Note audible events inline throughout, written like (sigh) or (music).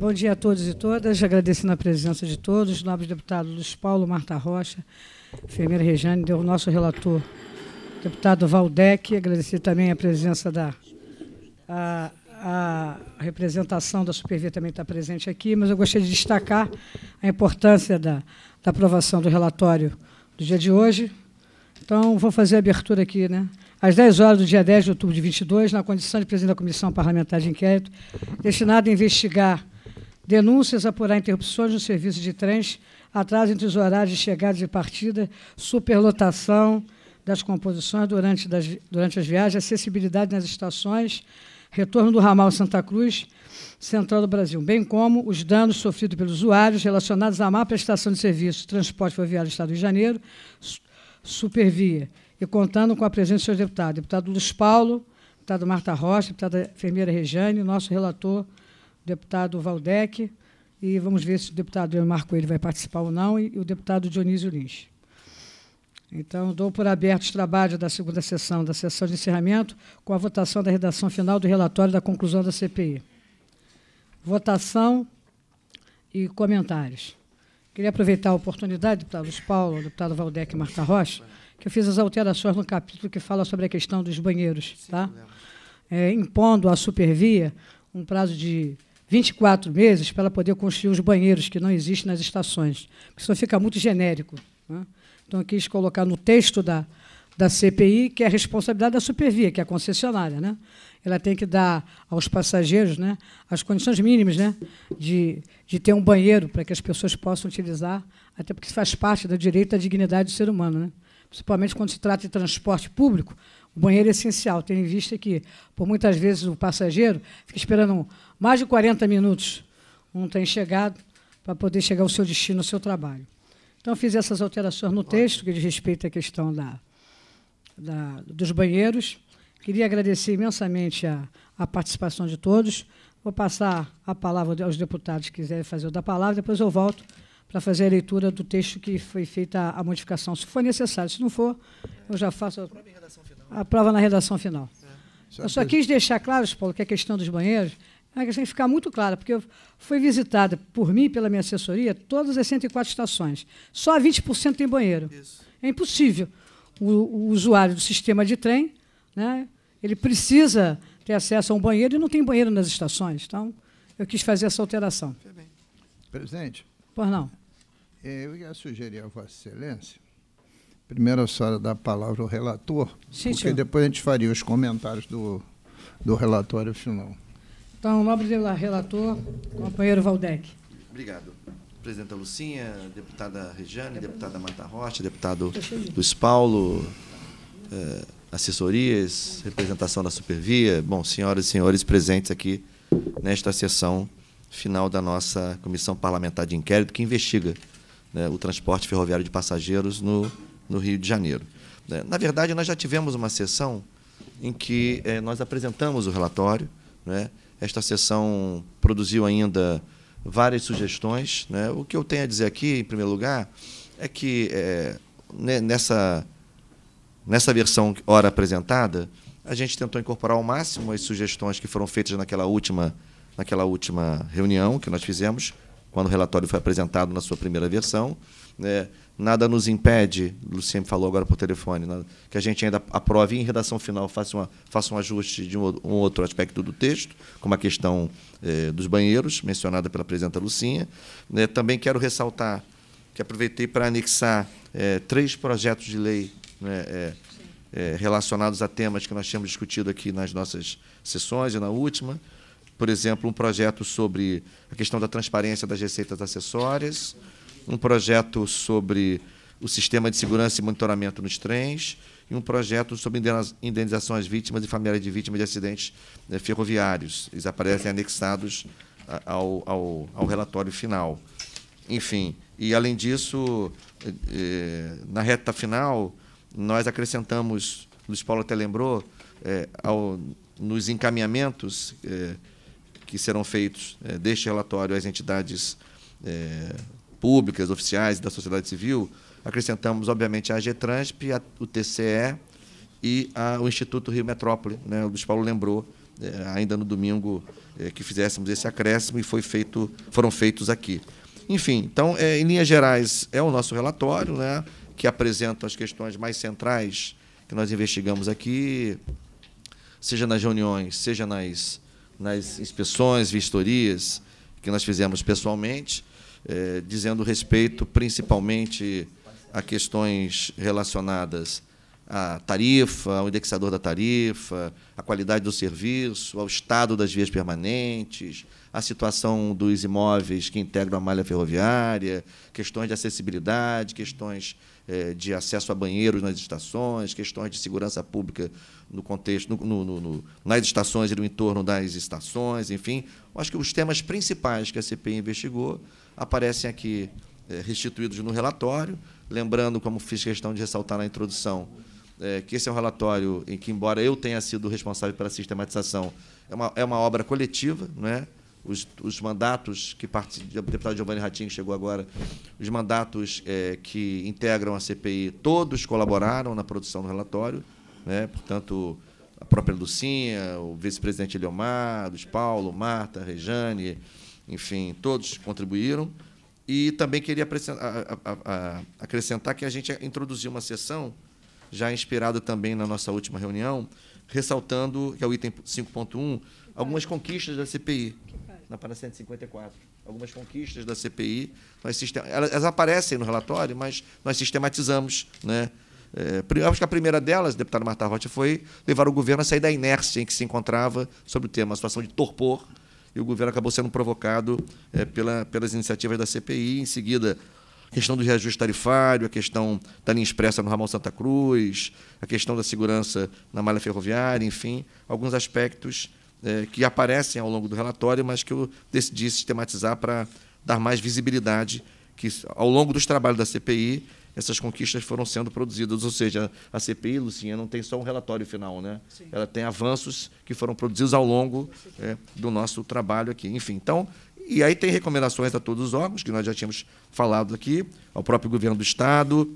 Bom dia a todos e todas. Agradecendo a presença de todos, nobres deputados Luiz Paulo, Marta Rocha, enfermeira Rejane, o nosso relator, deputado Valdec. Agradecer também a presença da. A, a representação da Supervia também está presente aqui, mas eu gostaria de destacar a importância da, da aprovação do relatório do dia de hoje. Então, vou fazer a abertura aqui, né? às 10 horas do dia 10 de outubro de 22, na condição de presidente da Comissão Parlamentar de Inquérito, destinada a investigar Denúncias apurar interrupções no serviço de trens, atraso entre os horários de chegada e partida, superlotação das composições durante, das, durante as viagens, acessibilidade nas estações, retorno do ramal Santa Cruz, Central do Brasil, bem como os danos sofridos pelos usuários relacionados à má prestação de serviço, transporte ferroviário do Estado de Janeiro, Supervia, e contando com a presença do senhor deputado, deputado Luiz Paulo, deputado Marta Rocha, deputada enfermeira Rejane, nosso relator, deputado Valdec, e vamos ver se o deputado Marco Coelho vai participar ou não, e, e o deputado Dionísio Lins. Então, dou por aberto os trabalhos da segunda sessão, da sessão de encerramento, com a votação da redação final do relatório da conclusão da CPI. Votação e comentários. Queria aproveitar a oportunidade, deputado Luiz Paulo, deputado Valdec e Marta Rocha, que eu fiz as alterações no capítulo que fala sobre a questão dos banheiros, tá? É, impondo à supervia um prazo de 24 meses para ela poder construir os banheiros que não existem nas estações, porque senão fica muito genérico. Né? Então, eu quis colocar no texto da, da CPI que é a responsabilidade da Supervia, que é a concessionária. Né? Ela tem que dar aos passageiros né, as condições mínimas né, de, de ter um banheiro para que as pessoas possam utilizar, até porque faz parte do direito à dignidade do ser humano. Né? principalmente quando se trata de transporte público, o banheiro é essencial, tendo em vista que, por muitas vezes, o passageiro fica esperando mais de 40 minutos, não tem chegado, para poder chegar ao seu destino, ao seu trabalho. Então, fiz essas alterações no texto, que diz respeito à questão da, da dos banheiros. Queria agradecer imensamente a, a participação de todos. Vou passar a palavra aos deputados que quiserem fazer o da palavra, depois eu volto para fazer a leitura do texto que foi feita a modificação, se for necessário. Se não for, eu já faço a, a prova na redação final. É. Eu só quis deixar claro, Paulo, que a é questão dos banheiros é uma questão que ficar muito clara, porque foi visitada por mim, pela minha assessoria, todas as 104 estações. Só 20% tem banheiro. Isso. É impossível. O, o, usuário do sistema de trem, né, ele precisa ter acesso a um banheiro e não tem banheiro nas estações. Então, eu quis fazer essa alteração. Presidente. Pois não. Eu ia sugerir a Vossa Excelência, primeiro a senhora dar a palavra ao relator, Sim, porque senhor. depois a gente faria os comentários do, do relatório final. Então, nobre relator, companheiro Valdec. Obrigado. Presidenta Lucinha, deputada Regiane, deputada Marta Rocha, deputado Luiz Paulo, eh, assessorias, representação da Supervia, bom, senhoras e senhores presentes aqui nesta sessão final da nossa Comissão Parlamentar de Inquérito, que investiga né, o transporte ferroviário de passageiros no, no Rio de Janeiro. Né, na verdade, nós já tivemos uma sessão em que eh, nós apresentamos o relatório. Né? Esta sessão produziu ainda várias sugestões. Né? O que eu tenho a dizer aqui, em primeiro lugar, é que eh, né, nessa, nessa versão hora apresentada, a gente tentou incorporar ao máximo as sugestões que foram feitas naquela última, naquela última reunião que nós fizemos, quando o relatório foi apresentado na sua primeira versão. É, nada nos impede, Luciano falou agora por telefone, nada, que a gente ainda aprove em redação final, faça, uma, faça um ajuste de um, um outro aspecto do texto, como a questão é, dos banheiros, mencionada pela presidenta Lucinha. É, também quero ressaltar que aproveitei para anexar eh, três projetos de lei né, eh, relacionados a temas que nós tínhamos discutido aqui nas nossas sessões e na última por exemplo, um projeto sobre a questão da transparência das receitas acessórias, um projeto sobre o sistema de segurança e monitoramento nos trens e um projeto sobre indenização às vítimas e familiares de vítimas de acidentes né, ferroviários. Eles aparecem anexados ao, ao, ao relatório final. Enfim, e além disso, eh, eh, na reta final, nós acrescentamos, Luiz Paulo até lembrou, eh, nos encaminhamentos que serão feitos é, deste relatório às entidades é, públicas, oficiais da sociedade civil, acrescentamos, obviamente, a GETRANSP, a, o TCE e a, o Instituto Rio Metrópole. Né? O Luiz Paulo lembrou, é, ainda no domingo, que fizéssemos esse acréscimo e foi feito, foram feitos aqui. Enfim, então, em linhas gerais, é o nosso relatório, né, que apresenta as questões mais centrais que nós investigamos aqui, seja nas reuniões, seja nas nas inspeções, vistorias que nós fizemos pessoalmente, eh, dizendo respeito principalmente a questões relacionadas à tarifa, ao indexador da tarifa, à qualidade do serviço, ao estado das vias permanentes, à situação dos imóveis que integram a malha ferroviária, questões de acessibilidade, questões é, de acesso a banheiros nas estações, questões de segurança pública no contexto, no, no, no, nas estações e no entorno das estações, enfim. Acho que os temas principais que a CPI investigou aparecem aqui é, restituídos no relatório, lembrando, como fiz questão de ressaltar na introdução, é, que esse é um relatório em que, embora eu tenha sido responsável pela sistematização, é uma, é uma obra coletiva, não é? os, os mandatos que parte, o deputado Giovanni Ratinho chegou agora, os mandatos é, que integram a CPI, todos colaboraram na produção do relatório, né? portanto, a própria Lucinha, o vice-presidente Leomar, Paulo, Marta, Rejane, enfim, todos contribuíram. E também queria acrescentar que a gente introduziu uma sessão, já inspirada também na nossa última reunião, ressaltando, que é o item 5.1, algumas conquistas da CPI na para 154. Algumas conquistas da CPI, nós elas aparecem no relatório, mas nós sistematizamos. Né? É, acho que a primeira delas, deputada Marta Rocha, foi levar o governo a sair da inércia em que se encontrava sobre o tema, a situação de torpor, e o governo acabou sendo provocado é, pela, pelas iniciativas da CPI. Em seguida, a questão do reajuste tarifário, a questão da linha expressa no ramal Santa Cruz, a questão da segurança na malha ferroviária, enfim, alguns aspectos é, que aparecem ao longo do relatório, mas que eu decidi sistematizar para dar mais visibilidade que, ao longo dos trabalhos da CPI, essas conquistas foram sendo produzidas. Ou seja, a CPI, Lucinha, não tem só um relatório final, né? Sim. Ela tem avanços que foram produzidos ao longo é, do nosso trabalho aqui. Enfim, então, e aí tem recomendações a todos os órgãos, que nós já tínhamos falado aqui, ao próprio governo do Estado,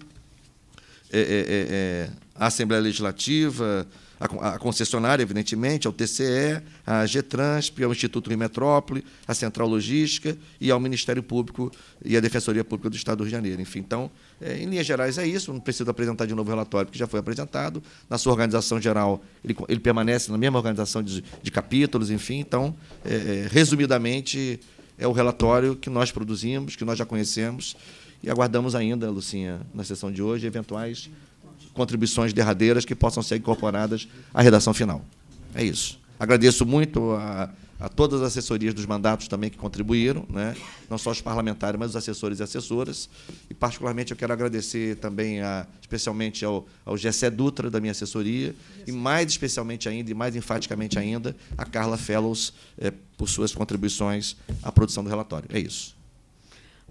é, é, é, a é, Assembleia Legislativa, a, concessionária, evidentemente, ao TCE, à Getransp, ao Instituto Rio Metrópole, à Central Logística e ao Ministério Público e à Defensoria Pública do Estado do Rio de Janeiro. Enfim, então, é, em linhas gerais é isso, não preciso apresentar de novo o relatório que já foi apresentado. Na sua organização geral, ele, ele permanece na mesma organização de, de capítulos, enfim. Então, é, é, resumidamente, é o relatório que nós produzimos, que nós já conhecemos e aguardamos ainda, Lucinha, na sessão de hoje, eventuais contribuições derradeiras que possam ser incorporadas à redação final. É isso. Agradeço muito a, a todas as assessorias dos mandatos também que contribuíram, né? não só os parlamentares, mas os assessores e assessoras. E, particularmente, eu quero agradecer também, a, especialmente ao, ao Gessé Dutra, da minha assessoria, e mais especialmente ainda, e mais enfaticamente ainda, a Carla Fellows, eh, por suas contribuições à produção do relatório. É isso.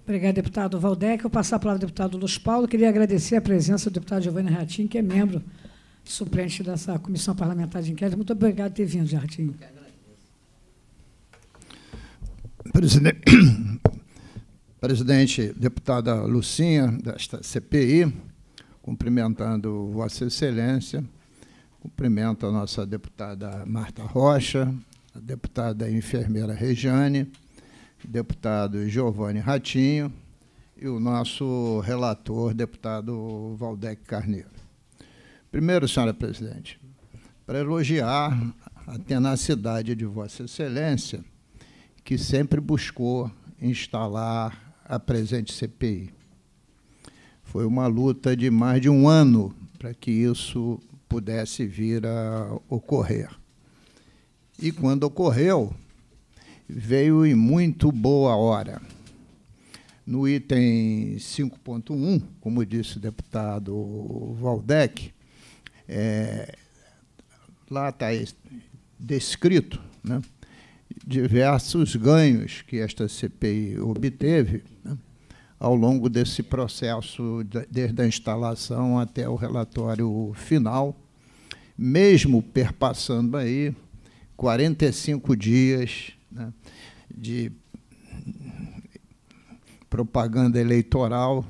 Obrigado, deputado Valdec. Eu passar a palavra ao deputado Luz Paulo. Queria agradecer a presença do deputado Giovanni Ratinho, que é membro suplente dessa Comissão Parlamentar de Inquérito. Muito obrigado por ter vindo, Jardim. Presidente, (coughs) presidente, deputada Lucinha, desta CPI, cumprimentando Vossa Excelência, cumprimento a nossa deputada Marta Rocha, a deputada enfermeira Regiane, deputado Giovanni Ratinho e o nosso relator, deputado Valdec Carneiro. Primeiro, senhora presidente, para elogiar a tenacidade de Vossa Excelência, que sempre buscou instalar a presente CPI. Foi uma luta de mais de um ano para que isso pudesse vir a ocorrer. E quando ocorreu, veio em muito boa hora. No item 5.1, como disse o deputado Valdec, é, lá está descrito né, diversos ganhos que esta CPI obteve né, ao longo desse processo, desde a instalação até o relatório final, mesmo perpassando aí 45 dias de propaganda eleitoral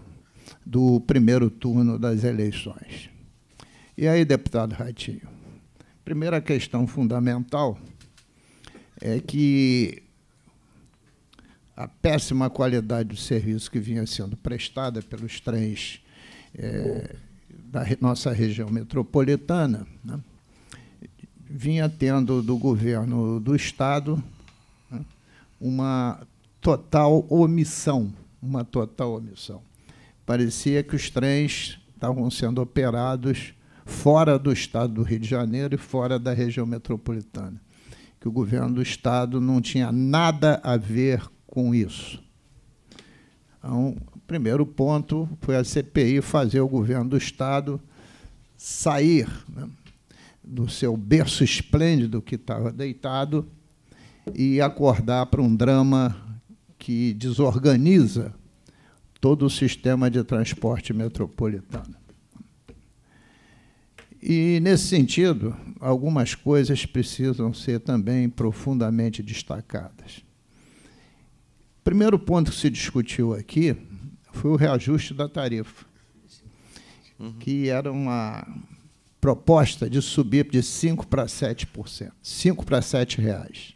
do primeiro turno das eleições. E aí, deputado Ratinho, primeira questão fundamental é que a péssima qualidade do serviço que vinha sendo prestada pelos trens é, da nossa região metropolitana né, vinha tendo do governo do Estado uma total omissão, uma total omissão. Parecia que os trens estavam sendo operados fora do estado do Rio de Janeiro e fora da região metropolitana, que o governo do estado não tinha nada a ver com isso. Então, o primeiro ponto foi a CPI fazer o governo do estado sair né, do seu berço esplêndido que estava deitado e acordar para um drama que desorganiza todo o sistema de transporte metropolitano. E, nesse sentido, algumas coisas precisam ser também profundamente destacadas. O primeiro ponto que se discutiu aqui foi o reajuste da tarifa, uhum. que era uma proposta de subir de 5 para 7%, 5 para 7 reais.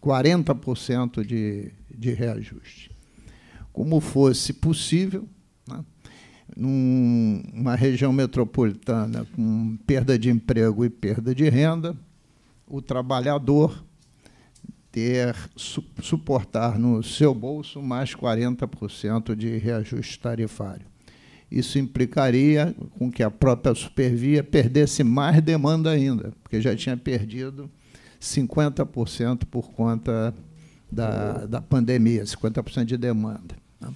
40% de, de reajuste. Como fosse possível, né? numa região metropolitana com perda de emprego e perda de renda, o trabalhador ter su suportar no seu bolso mais 40% de reajuste tarifário. Isso implicaria com que a própria supervia perdesse mais demanda ainda, porque já tinha perdido 50% por conta da, da pandemia, 50% de demanda. Né?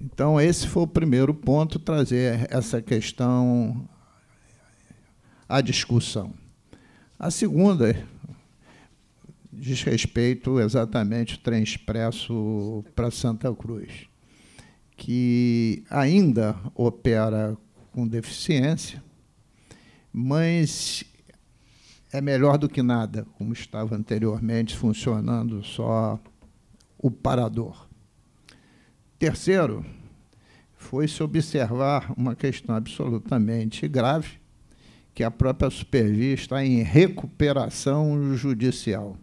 Então, esse foi o primeiro ponto, trazer essa questão à discussão. A segunda diz respeito exatamente ao trem expresso para Santa Cruz, que ainda opera com deficiência, mas é melhor do que nada, como estava anteriormente, funcionando só o parador. Terceiro, foi se observar uma questão absolutamente grave, que a própria Supervia está em recuperação judicial.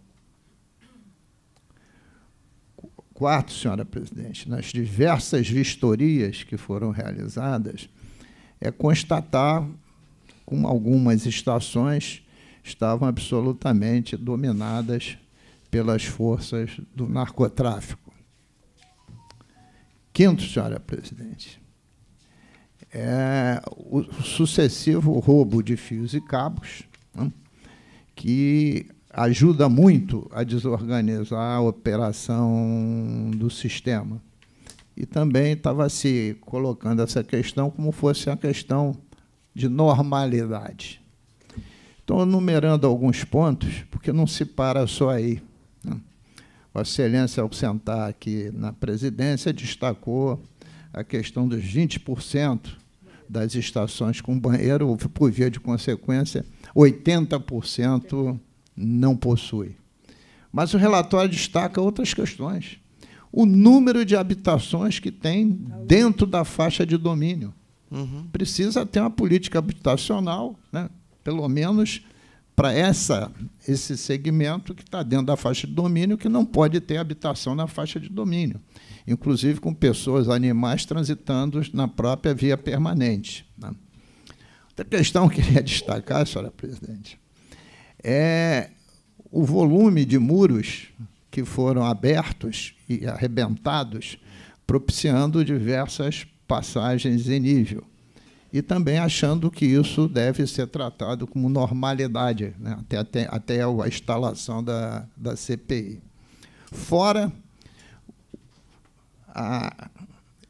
Quarto, senhora presidente, nas diversas vistorias que foram realizadas, é constatar, com algumas estações, estavam absolutamente dominadas pelas forças do narcotráfico. Quinto, senhora presidente, é o sucessivo roubo de fios e cabos, né, que ajuda muito a desorganizar a operação do sistema. E também estava se colocando essa questão como fosse a questão de normalidade. Estou numerando alguns pontos, porque não se para só aí. Né? Vossa Excelência, ao sentar aqui na presidência, destacou a questão dos 20% das estações com banheiro, ou, por via de consequência, 80% não possui. Mas o relatório destaca outras questões. O número de habitações que tem dentro da faixa de domínio. Uhum. Precisa ter uma política habitacional né, pelo menos para essa, esse segmento que está dentro da faixa de domínio, que não pode ter habitação na faixa de domínio, inclusive com pessoas, animais transitando na própria via permanente. Né? Outra questão que eu queria destacar, senhora presidente, é o volume de muros que foram abertos e arrebentados, propiciando diversas passagens em nível e também achando que isso deve ser tratado como normalidade, né? até, até, até a instalação da, da CPI. Fora a,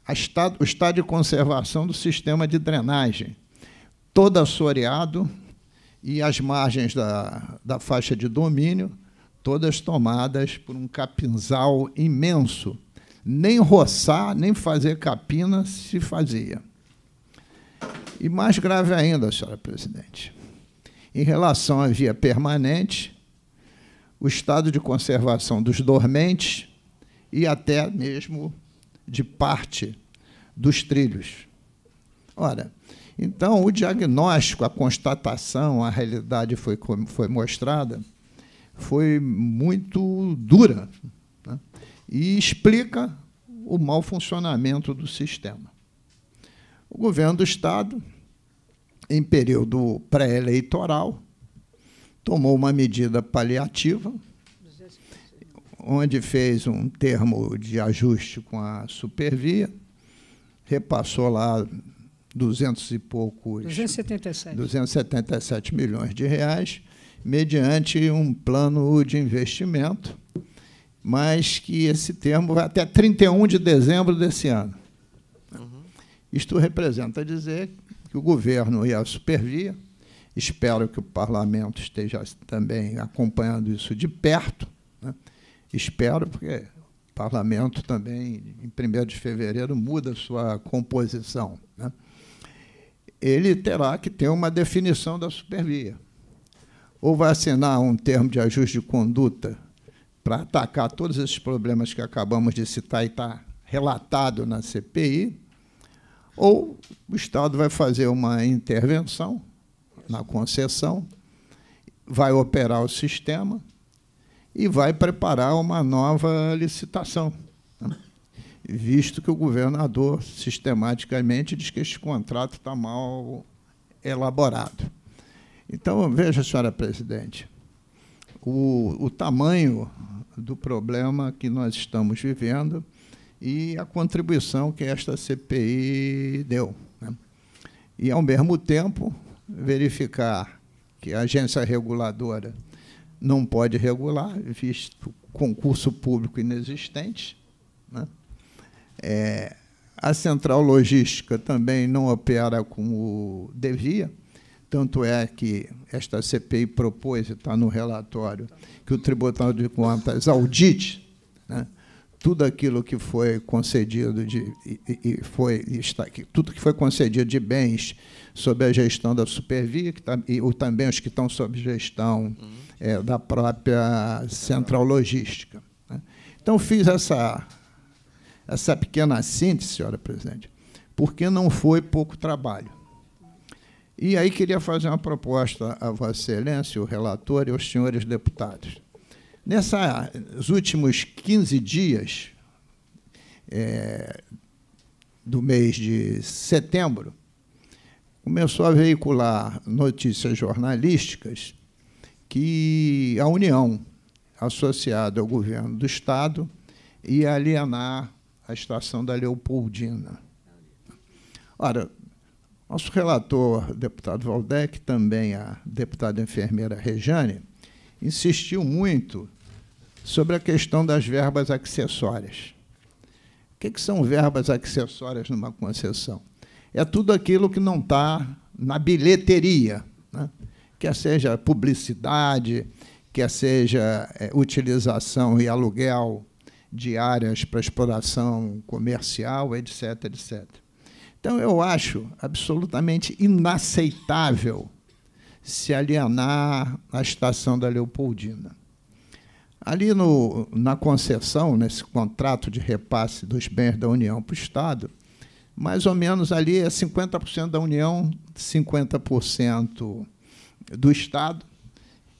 a estado, o estado de conservação do sistema de drenagem, todo assoreado e as margens da, da faixa de domínio, todas tomadas por um capinzal imenso. Nem roçar, nem fazer capina se fazia e mais grave ainda, senhora presidente, em relação à via permanente, o estado de conservação dos dormentes e até mesmo de parte dos trilhos. Ora, então o diagnóstico, a constatação, a realidade foi, foi mostrada, foi muito dura né? e explica o mau funcionamento do sistema o governo do Estado, em período pré-eleitoral, tomou uma medida paliativa, onde fez um termo de ajuste com a Supervia, repassou lá 200 e poucos. 277. 277 milhões de reais, mediante um plano de investimento, mas que esse termo vai até 31 de dezembro desse ano. Isto representa dizer que o governo e a supervia, espero que o parlamento esteja também acompanhando isso de perto, né? espero, porque o parlamento também, em 1 de fevereiro, muda sua composição. Né? Ele terá que ter uma definição da supervia. Ou vai assinar um termo de ajuste de conduta para atacar todos esses problemas que acabamos de citar e está relatado na CPI, ou o Estado vai fazer uma intervenção na concessão, vai operar o sistema e vai preparar uma nova licitação, né? visto que o governador sistematicamente diz que este contrato está mal elaborado. Então, veja, senhora presidente, o, o tamanho do problema que nós estamos vivendo e a contribuição que esta CPI deu. Né? E, ao mesmo tempo, verificar que a agência reguladora não pode regular, visto concurso público inexistente. Né? É, a central logística também não opera como devia, tanto é que esta CPI propôs, e está no relatório, que o Tribunal de Contas audite. Né? tudo aquilo que foi concedido de e, e foi está tudo que foi concedido de bens sob a gestão da Supervia que tá, e ou também os que estão sob gestão uhum. é, da própria Central Logística. Né? Então fiz essa essa pequena síntese, senhora presidente, porque não foi pouco trabalho. E aí queria fazer uma proposta a Vossa Excelência, o relator e aos senhores deputados. Nessa, últimos 15 dias é, do mês de setembro, começou a veicular notícias jornalísticas que a União, associada ao governo do Estado, ia alienar a estação da Leopoldina. Ora, nosso relator, deputado Valdec, também a deputada enfermeira Rejane, insistiu muito sobre a questão das verbas acessórias. O que, é que são verbas acessórias numa concessão? É tudo aquilo que não está na bilheteria, né? quer seja publicidade, quer seja é, utilização e aluguel de áreas para exploração comercial, etc, etc. Então, eu acho absolutamente inaceitável se alienar à estação da Leopoldina. Ali no, na concessão, nesse contrato de repasse dos bens da União para o Estado, mais ou menos ali é 50% da União, 50% do Estado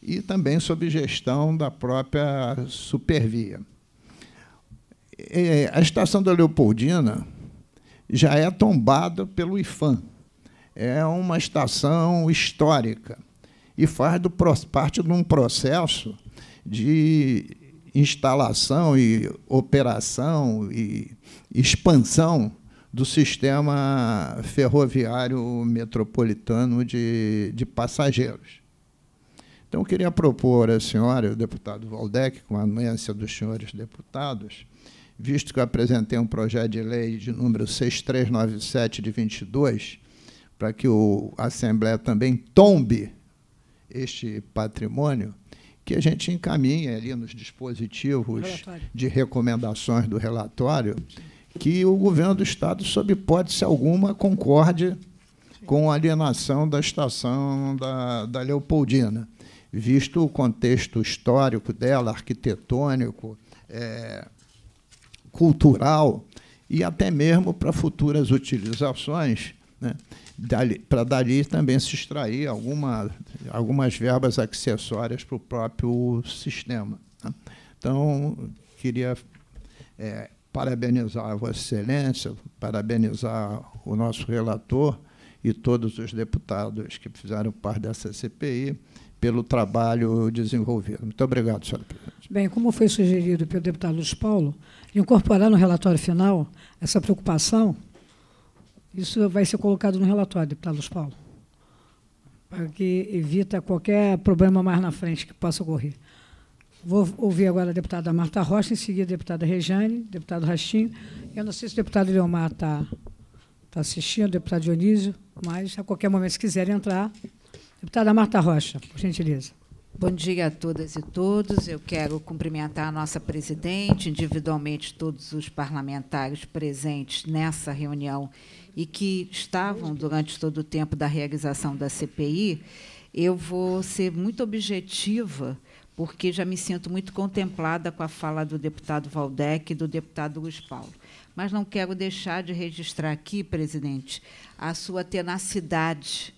e também sob gestão da própria Supervia. A estação da Leopoldina já é tombada pelo IFAM, é uma estação histórica e faz do, parte de um processo de instalação e operação e expansão do sistema ferroviário metropolitano de, de passageiros. Então, eu queria propor à senhora e ao deputado Valdec, com a anuência dos senhores deputados, visto que eu apresentei um projeto de lei de número 6397 de 22, para que o, a Assembleia também tombe este patrimônio, que a gente encaminha ali nos dispositivos relatório. de recomendações do relatório, que o governo do Estado, sob hipótese alguma, concorde Sim. com a alienação da estação da, da Leopoldina, visto o contexto histórico dela, arquitetônico, é, cultural e até mesmo para futuras utilizações. Né? para dali também se extrair alguma, algumas verbas acessórias para o próprio sistema. Tá? Então, queria é, parabenizar a Vossa Excelência, parabenizar o nosso relator e todos os deputados que fizeram parte dessa CPI pelo trabalho desenvolvido. Muito obrigado, senhora presidente. Bem, como foi sugerido pelo deputado Luiz Paulo, incorporar no relatório final essa preocupação isso vai ser colocado no relatório, deputado Luiz Paulo, para que evita qualquer problema mais na frente que possa ocorrer. Vou ouvir agora a deputada Marta Rocha, em seguida a deputada Rejane, deputado Rastinho. Eu não sei se o deputado Leomar está tá assistindo, o deputado Dionísio, mas a qualquer momento, se quiser entrar. Deputada Marta Rocha, por gentileza. Bom dia a todas e todos. Eu quero cumprimentar a nossa presidente, individualmente todos os parlamentares presentes nessa reunião e que estavam durante todo o tempo da realização da CPI, eu vou ser muito objetiva, porque já me sinto muito contemplada com a fala do deputado Valdec e do deputado Luiz Paulo. Mas não quero deixar de registrar aqui, presidente, a sua tenacidade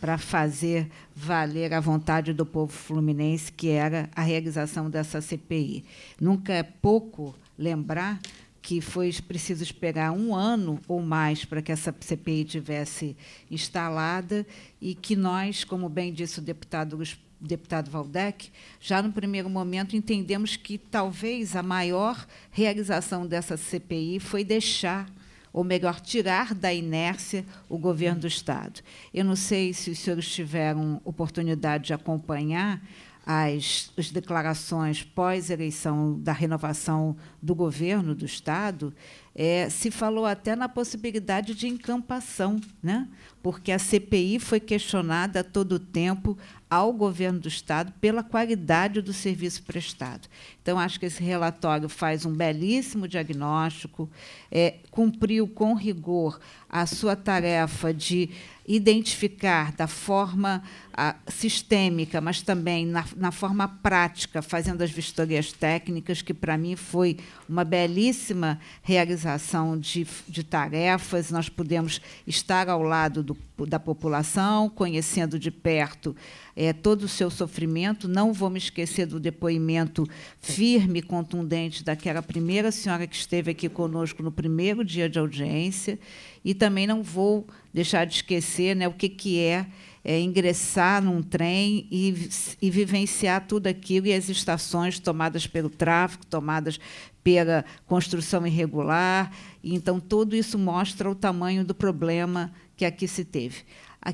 para fazer valer a vontade do povo fluminense, que era a realização dessa CPI. Nunca é pouco lembrar que foi preciso esperar um ano ou mais para que essa CPI tivesse instalada e que nós, como bem disse o deputado, o deputado Valdec, já no primeiro momento entendemos que talvez a maior realização dessa CPI foi deixar ou melhor, tirar da inércia o governo do Estado. Eu não sei se os senhores tiveram oportunidade de acompanhar, as, as declarações pós-eleição da renovação do governo do Estado, é, se falou até na possibilidade de encampação, né? porque a CPI foi questionada a todo tempo ao governo do Estado pela qualidade do serviço prestado. Então, acho que esse relatório faz um belíssimo diagnóstico, é, cumpriu com rigor a sua tarefa de identificar da forma a, ah, sistêmica, mas também na, na, forma prática, fazendo as vistorias técnicas, que para mim foi uma belíssima realização de, de tarefas. Nós pudemos estar ao lado do, da população, conhecendo de perto é, todo o seu sofrimento. Não vou me esquecer do depoimento firme, contundente daquela primeira senhora que esteve aqui conosco no primeiro dia de audiência. E também não vou deixar de esquecer né, o que, que é, é ingressar num trem e, e vivenciar tudo aquilo e as estações tomadas pelo tráfico, tomadas pela construção irregular. Então, tudo isso mostra o tamanho do problema que aqui se teve.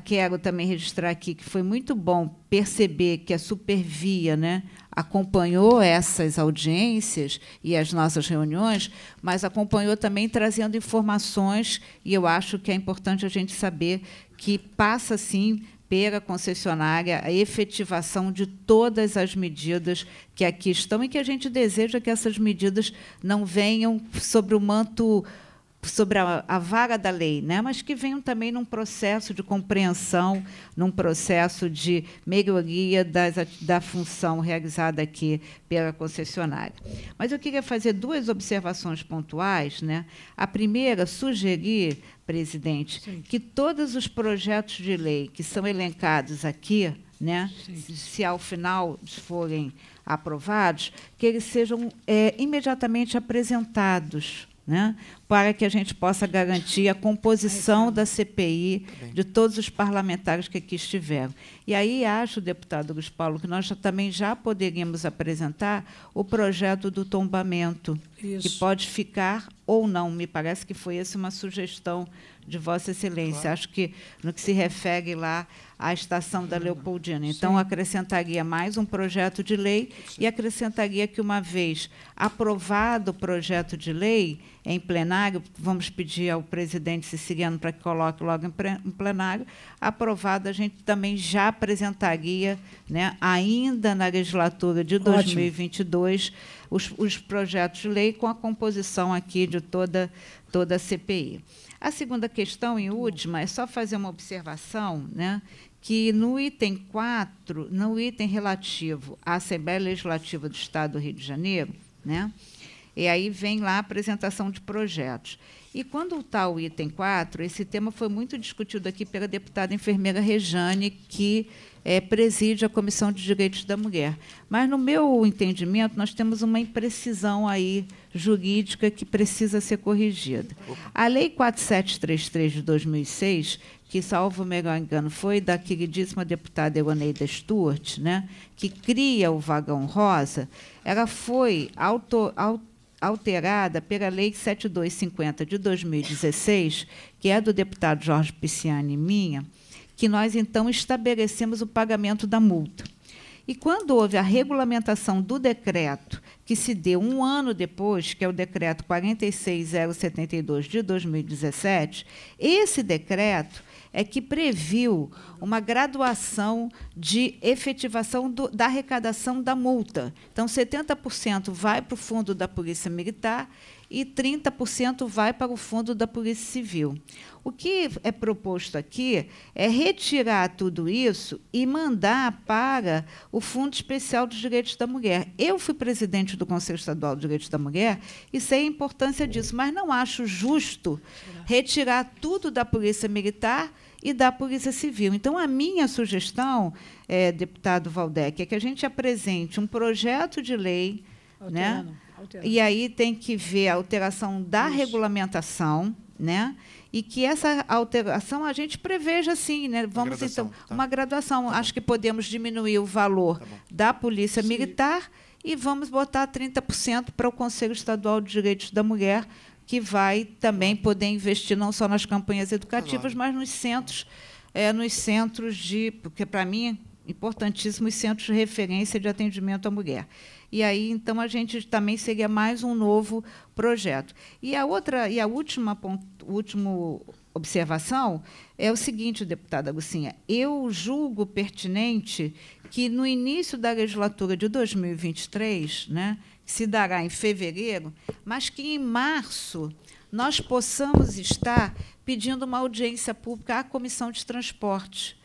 Quero é também registrar aqui que foi muito bom perceber que a Supervia né, acompanhou essas audiências e as nossas reuniões, mas acompanhou também trazendo informações, e eu acho que é importante a gente saber que passa, sim, pela concessionária a efetivação de todas as medidas que aqui estão e que a gente deseja que essas medidas não venham sobre o manto sobre a, a, vaga da lei, né? mas que venham também num processo de compreensão, num processo de melhoria das, da função realizada aqui pela concessionária. Mas eu queria fazer duas observações pontuais. Né? A primeira, sugerir, presidente, Sim. que todos os projetos de lei que são elencados aqui, né? Se, ao final forem aprovados, que eles sejam é, imediatamente apresentados né, para que a gente possa garantir a composição da CPI de todos os parlamentares que aqui estiveram. E aí acho, deputado Luiz Paulo, que nós também já poderíamos apresentar o projeto do tombamento, Isso. que pode ficar ou não. Me parece que foi essa uma sugestão de Vossa Excelência. Claro. Acho que no que se refere lá à estação da uhum. Leopoldina. Então, Sim. acrescentaria mais um projeto de lei Sim. e acrescentaria que, uma vez aprovado o projeto de lei em plenário, vamos pedir ao presidente siciliano para que coloque logo em plenário plenário, aprovado, a gente também já apresentaria, né, ainda na legislatura de 2022, os, os projetos de lei com a composição aqui de toda, toda a CPI. A segunda questão e última é só fazer uma observação, né, que no item 4, no item relativo à Assembleia Legislativa do Estado do Rio de Janeiro, né, e aí vem lá a apresentação de projetos. E quando está o item 4, esse tema foi muito discutido aqui pela deputada enfermeira Rejane, que é, preside a Comissão de Direitos da Mulher. Mas, no meu entendimento, nós temos uma imprecisão aí jurídica que precisa ser corrigida. A Lei 4733 de 2006, que, salvo o melhor engano, foi da queridíssima deputada Ewaneida Stuart, né, que cria o vagão rosa, ela foi auto, auto alterada pela Lei 7250 de 2016, que é do deputado Jorge Pisciani e minha, que nós então estabelecemos o pagamento da multa. E quando houve a regulamentação do decreto, que se deu um ano depois, que é o decreto 46072 de 2017, esse decreto é que previu uma graduação de efetivação do, da arrecadação da multa. Então, 70% vai para o fundo da Polícia Militar e 30% vai para o fundo da Polícia Civil. O que é proposto aqui é retirar tudo isso e mandar para o Fundo Especial dos Direitos da Mulher. Eu fui presidente do Conselho Estadual dos Direitos da Mulher e sei a importância disso, mas não acho justo retirar tudo da Polícia Militar e da Polícia Civil. Então, a minha sugestão, é, deputado Valdec, é que a gente apresente um projeto de lei. Alterando, né? Alterando. E aí tem que ver a alteração da Isso. regulamentação, né? E que essa alteração a gente preveja sim, né? Vamos uma então tá. uma graduação. Tá Acho que podemos diminuir o valor tá da polícia Sim. militar e vamos botar 30% para o Conselho Estadual de Direitos da Mulher que vai também poder investir não só nas campanhas educativas, mas nos centros, é, nos centros de, porque para mim é importantíssimos centros de referência de atendimento à mulher. E aí, então, a gente também seria mais um novo projeto. E a outra, e a última, último observação é o seguinte, deputada Lucinha, eu julgo pertinente que no início da legislatura de 2023, né, se dará em fevereiro, mas que em março nós possamos estar pedindo uma audiência pública à Comissão de Transportes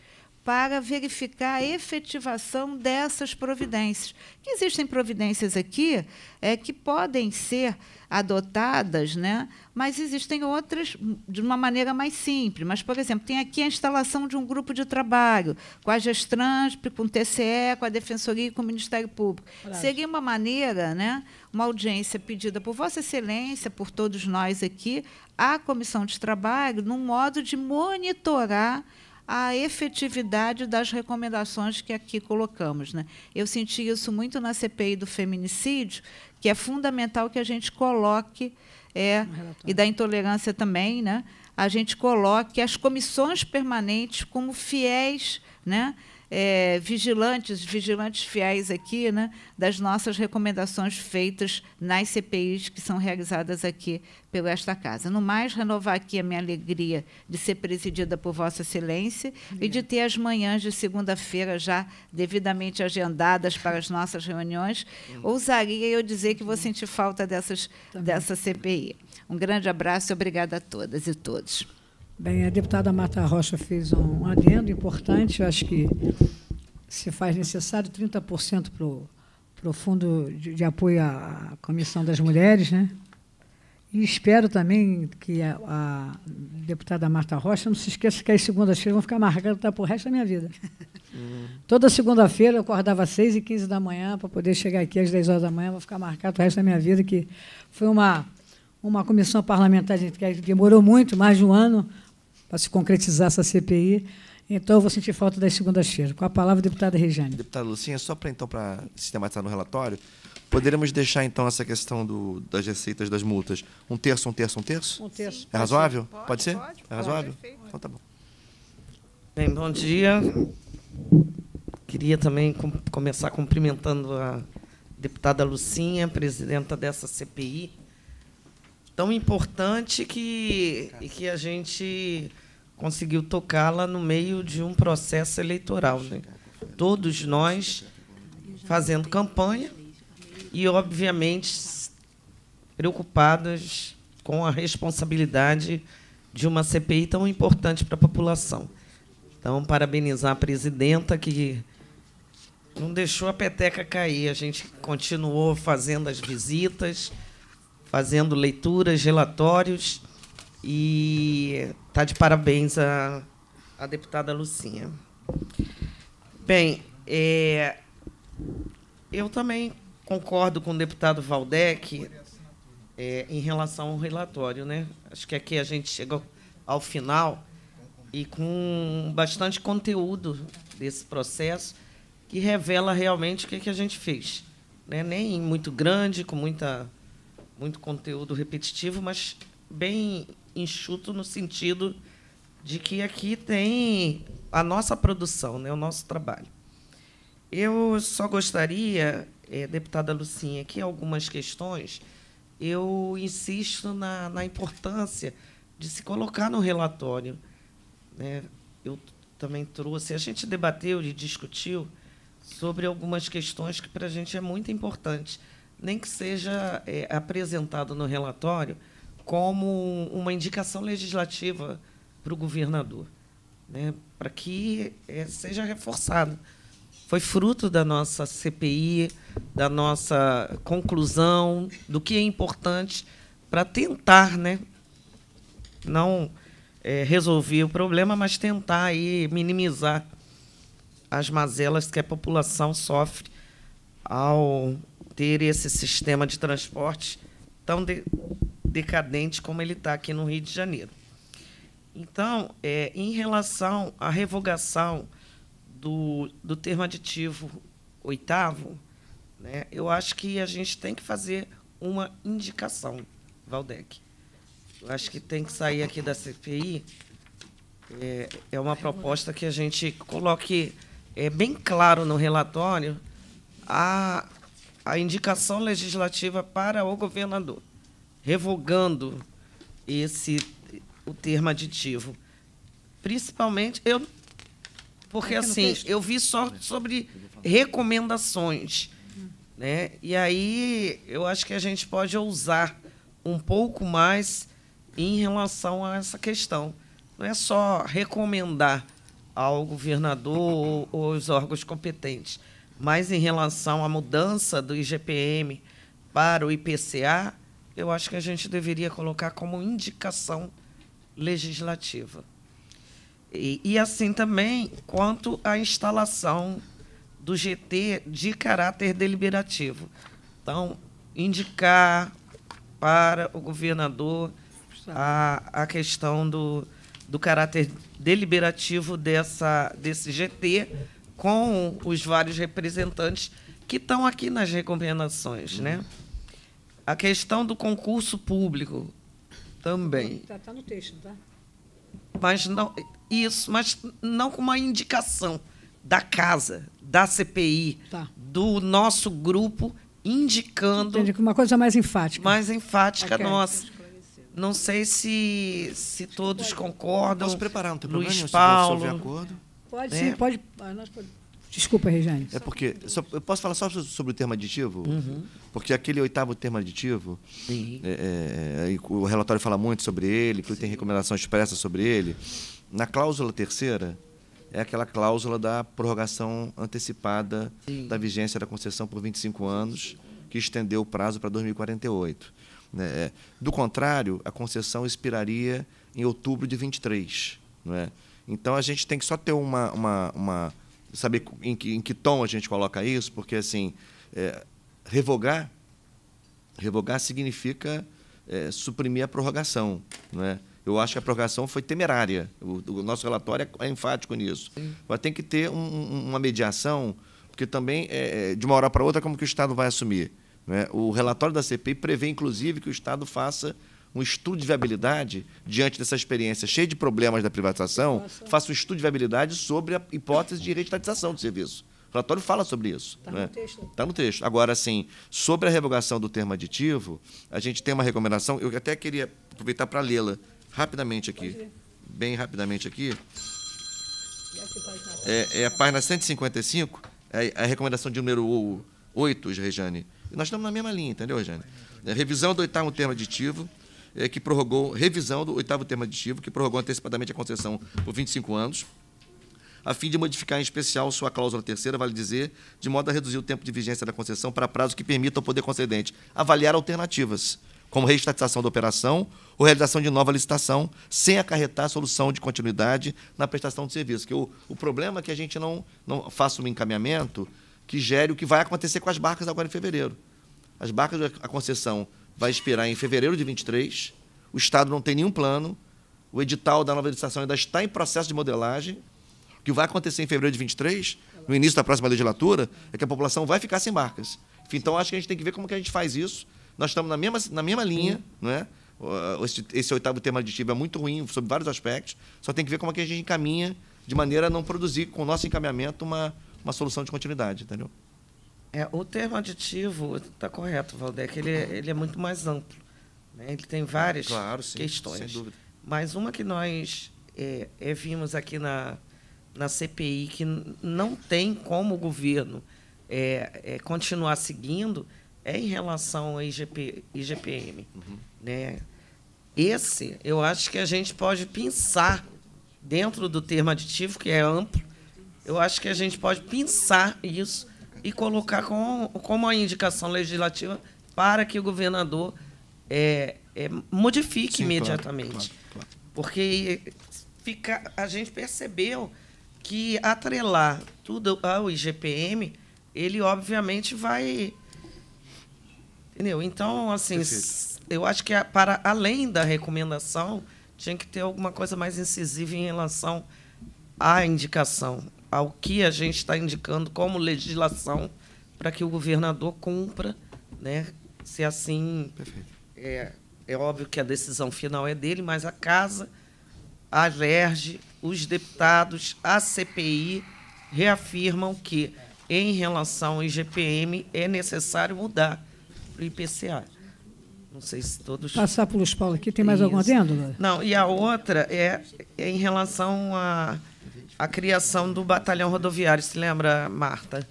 para verificar a efetivação dessas providências. Que existem providências aqui é, que podem ser adotadas né, mas existem outras de uma maneira mais simples. Mas, por exemplo, tem aqui a instalação de um grupo de trabalho com a Gestransp, com o TCE, com a Defensoria e com o Ministério Público. Claro. Seria uma maneira, né, uma audiência pedida por Vossa Excelência, por todos nós aqui, à Comissão de Trabalho, num modo de monitorar a efetividade das recomendações que aqui colocamos. Né? Eu senti isso muito na CPI do feminicídio, que é fundamental que a gente coloque é, um e da intolerância também, né, a gente coloque as comissões permanentes como fiéis né, é, vigilantes, vigilantes fiéis aqui, né, das nossas recomendações feitas nas CPIs que são realizadas aqui pela esta casa. No mais, renovar aqui a minha alegria de ser presidida por Vossa Excelência e de ter as manhãs de segunda-feira já devidamente agendadas para as nossas reuniões. Ousaria eu dizer que vou sentir falta dessas, dessa CPI. Um grande abraço e obrigada a todas e todos. Bem, a deputada Marta Rocha fez um adendo importante, eu acho que se faz necessário 30% para o Fundo de, de, Apoio à Comissão das Mulheres, né? E espero também que a, a deputada Marta Rocha não se esqueça que as segundas-feiras vão ficar marcadas tá, para o resto da minha vida. Toda segunda-feira eu acordava às 6 e 15 da manhã para poder chegar aqui às 10 horas da manhã, vou ficar marcado o resto da minha vida, que foi uma, uma comissão parlamentar que demorou muito, mais de um ano, para se concretizar essa CPI. Então, eu vou sentir falta das segundas-feiras. Com a palavra, deputada Regiane. Deputada Lucinha, só para então, sistematizar no relatório, poderíamos deixar, então, essa questão do, das receitas das multas um terço, um terço, um terço? Um terço. É razoável? Pode, pode ser? Pode, é razoável? Pode. Então, tá bom. Bem, bom dia. Queria também com começar cumprimentando a deputada Lucinha, presidenta dessa CPI, tão importante que, e que a gente conseguiu tocá-la no meio de um processo eleitoral. Né? Todos nós fazendo campanha e, obviamente, preocupadas com a responsabilidade de uma CPI tão importante para a população. Então, parabenizar a presidenta que não deixou a peteca cair. A gente continuou fazendo as visitas, fazendo leituras, relatórios e tá de parabéns a, a deputada Lucinha. Bem, é, eu também concordo com o deputado Valdec é, em relação ao relatório. Né? Acho que aqui a gente chegou ao final e com bastante conteúdo desse processo que revela realmente o que, é que a gente fez. Né? Nem muito grande, com muita, muito conteúdo repetitivo, mas bem enxuto no sentido de que aqui tem a nossa produção, né, o nosso trabalho. Eu só gostaria, é, deputada Lucinha, que algumas questões eu insisto na, na importância de se colocar no relatório. Né? Eu também trouxe, a gente debateu e discutiu sobre algumas questões que para a gente é muito importante, nem que seja é, apresentado no relatório como uma indicação legislativa para o governador, né, para que é, seja reforçado. Foi fruto da nossa CPI, da nossa conclusão, do que é importante para tentar, né, não é, resolver o problema, mas tentar aí minimizar as mazelas que a população sofre ao ter esse sistema de transporte tão de decadente como ele está aqui no Rio de Janeiro. Então, é, em relação à revogação do, do termo aditivo oitavo, né, eu acho que a gente tem que fazer uma indicação, Valdec. Eu acho que tem que sair aqui da CPI. É, é uma proposta que a gente coloque é, bem claro no relatório a, a indicação legislativa para o governador revogando esse o termo aditivo. Principalmente eu porque é assim, eu vi só sobre recomendações, né? E aí eu acho que a gente pode ousar um pouco mais em relação a essa questão. Não é só recomendar ao governador ou, ou aos órgãos competentes, mas em relação à mudança do IGPM para o IPCA, eu acho que a gente deveria colocar como indicação legislativa. E, e assim também quanto à instalação do GT de caráter deliberativo. Então, indicar para o governador a, a questão do, do caráter deliberativo dessa, desse GT com os vários representantes que estão aqui nas recomendações, né? A questão do concurso público também. Está tá no texto, tá? Mas não, isso, mas não com uma indicação da casa, da CPI, tá. do nosso grupo indicando. Entendi, uma coisa mais enfática. Mais enfática okay. nossa. Não sei se, se todos concordam. Posso preparar, não tem Luiz Paulo, acordo? Pode é. sim, pode. Ah, Desculpa, Regiane. É porque. Só, eu posso falar só sobre o termo aditivo? Uhum. Porque aquele oitavo termo aditivo, é, é, é o relatório fala muito sobre ele, que tem recomendação expressa sobre ele. Na cláusula terceira, é aquela cláusula da prorrogação antecipada Sim. da vigência da concessão por 25 anos, que estendeu o prazo para 2048. Né? É, do contrário, a concessão expiraria em outubro de 23. Não é? Então a gente tem que só ter uma. uma, uma saber em que, em que tom a gente coloca isso, porque assim. É, Revogar, revogar significa é, suprimir a prorrogação. Não é? Eu acho que a prorrogação foi temerária. O, o nosso relatório é, é enfático nisso. Sim. Mas tem que ter um, uma mediação, porque também, é, é, de uma hora para outra, como que o Estado vai assumir? É? O relatório da CPI prevê, inclusive, que o Estado faça um estudo de viabilidade diante dessa experiência cheia de problemas da privatização, faça um estudo de viabilidade sobre a hipótese de reestatização do serviço. O relatório fala sobre isso. Está né? no texto. Está no texto. Agora, assim, sobre a revogação do termo aditivo, a gente tem uma recomendação, eu até queria aproveitar para lê-la rapidamente aqui. Bem rapidamente aqui. É, é, a página 155, é a recomendação de número 8, Rejane. Nós estamos na mesma linha, entendeu, Rejane? É, revisão do oitavo termo aditivo, é, que prorrogou, revisão do oitavo termo aditivo, que prorrogou antecipadamente a concessão por 25 anos a fim de modificar em especial sua cláusula terceira, vale dizer, de modo a reduzir o tempo de vigência da concessão para prazo que permita ao poder concedente avaliar alternativas, como reestatização da operação ou realização de nova licitação, sem acarretar solução de continuidade na prestação de serviço. Que o, o problema é que a gente não, não faça um encaminhamento que gere o que vai acontecer com as barcas agora em fevereiro. As barcas, a concessão vai expirar em fevereiro de 23, o Estado não tem nenhum plano, o edital da nova licitação ainda está em processo de modelagem, que vai acontecer em fevereiro de 23, no início da próxima legislatura, é que a população vai ficar sem marcas. Então, acho que a gente tem que ver como que a gente faz isso. Nós estamos na mesma, na mesma linha, não é? Esse, esse oitavo tema aditivo é muito ruim sobre vários aspectos, só tem que ver como que a gente encaminha de maneira a não produzir, com o nosso encaminhamento, uma, uma solução de continuidade, entendeu? É, o termo aditivo, está correto, Valdec, ele, é, ele é muito mais amplo. Né? Ele tem várias claro, sim, questões. Sem dúvida. Mas uma que nós é, é, vimos aqui na, na CPI que não tem como o governo é, é, continuar seguindo é em relação ao IGP, IGPM. Uhum. Né? Esse, eu acho que a gente pode pensar, dentro do termo aditivo, que é amplo, eu acho que a gente pode pensar isso e colocar como, como a indicação legislativa para que o governador é, é, modifique Sim, imediatamente. Claro, claro, claro. Porque fica, a gente percebeu que atrelar tudo ao IGPM, ele obviamente vai. Entendeu? Então, assim, Perfeito. eu acho que para além da recomendação, tinha que ter alguma coisa mais incisiva em relação à indicação, ao que a gente está indicando como legislação para que o governador cumpra, né? Se assim. Perfeito. É, é óbvio que a decisão final é dele, mas a casa, alerge os deputados à CPI reafirmam que, em relação ao IGPM, é necessário mudar para o IPCA. Não sei se todos. Passar pelos Paulo aqui, tem mais Isso. algum adendo? Não, e a outra é, é em relação à a, a, criação do batalhão rodoviário. Se lembra, Marta?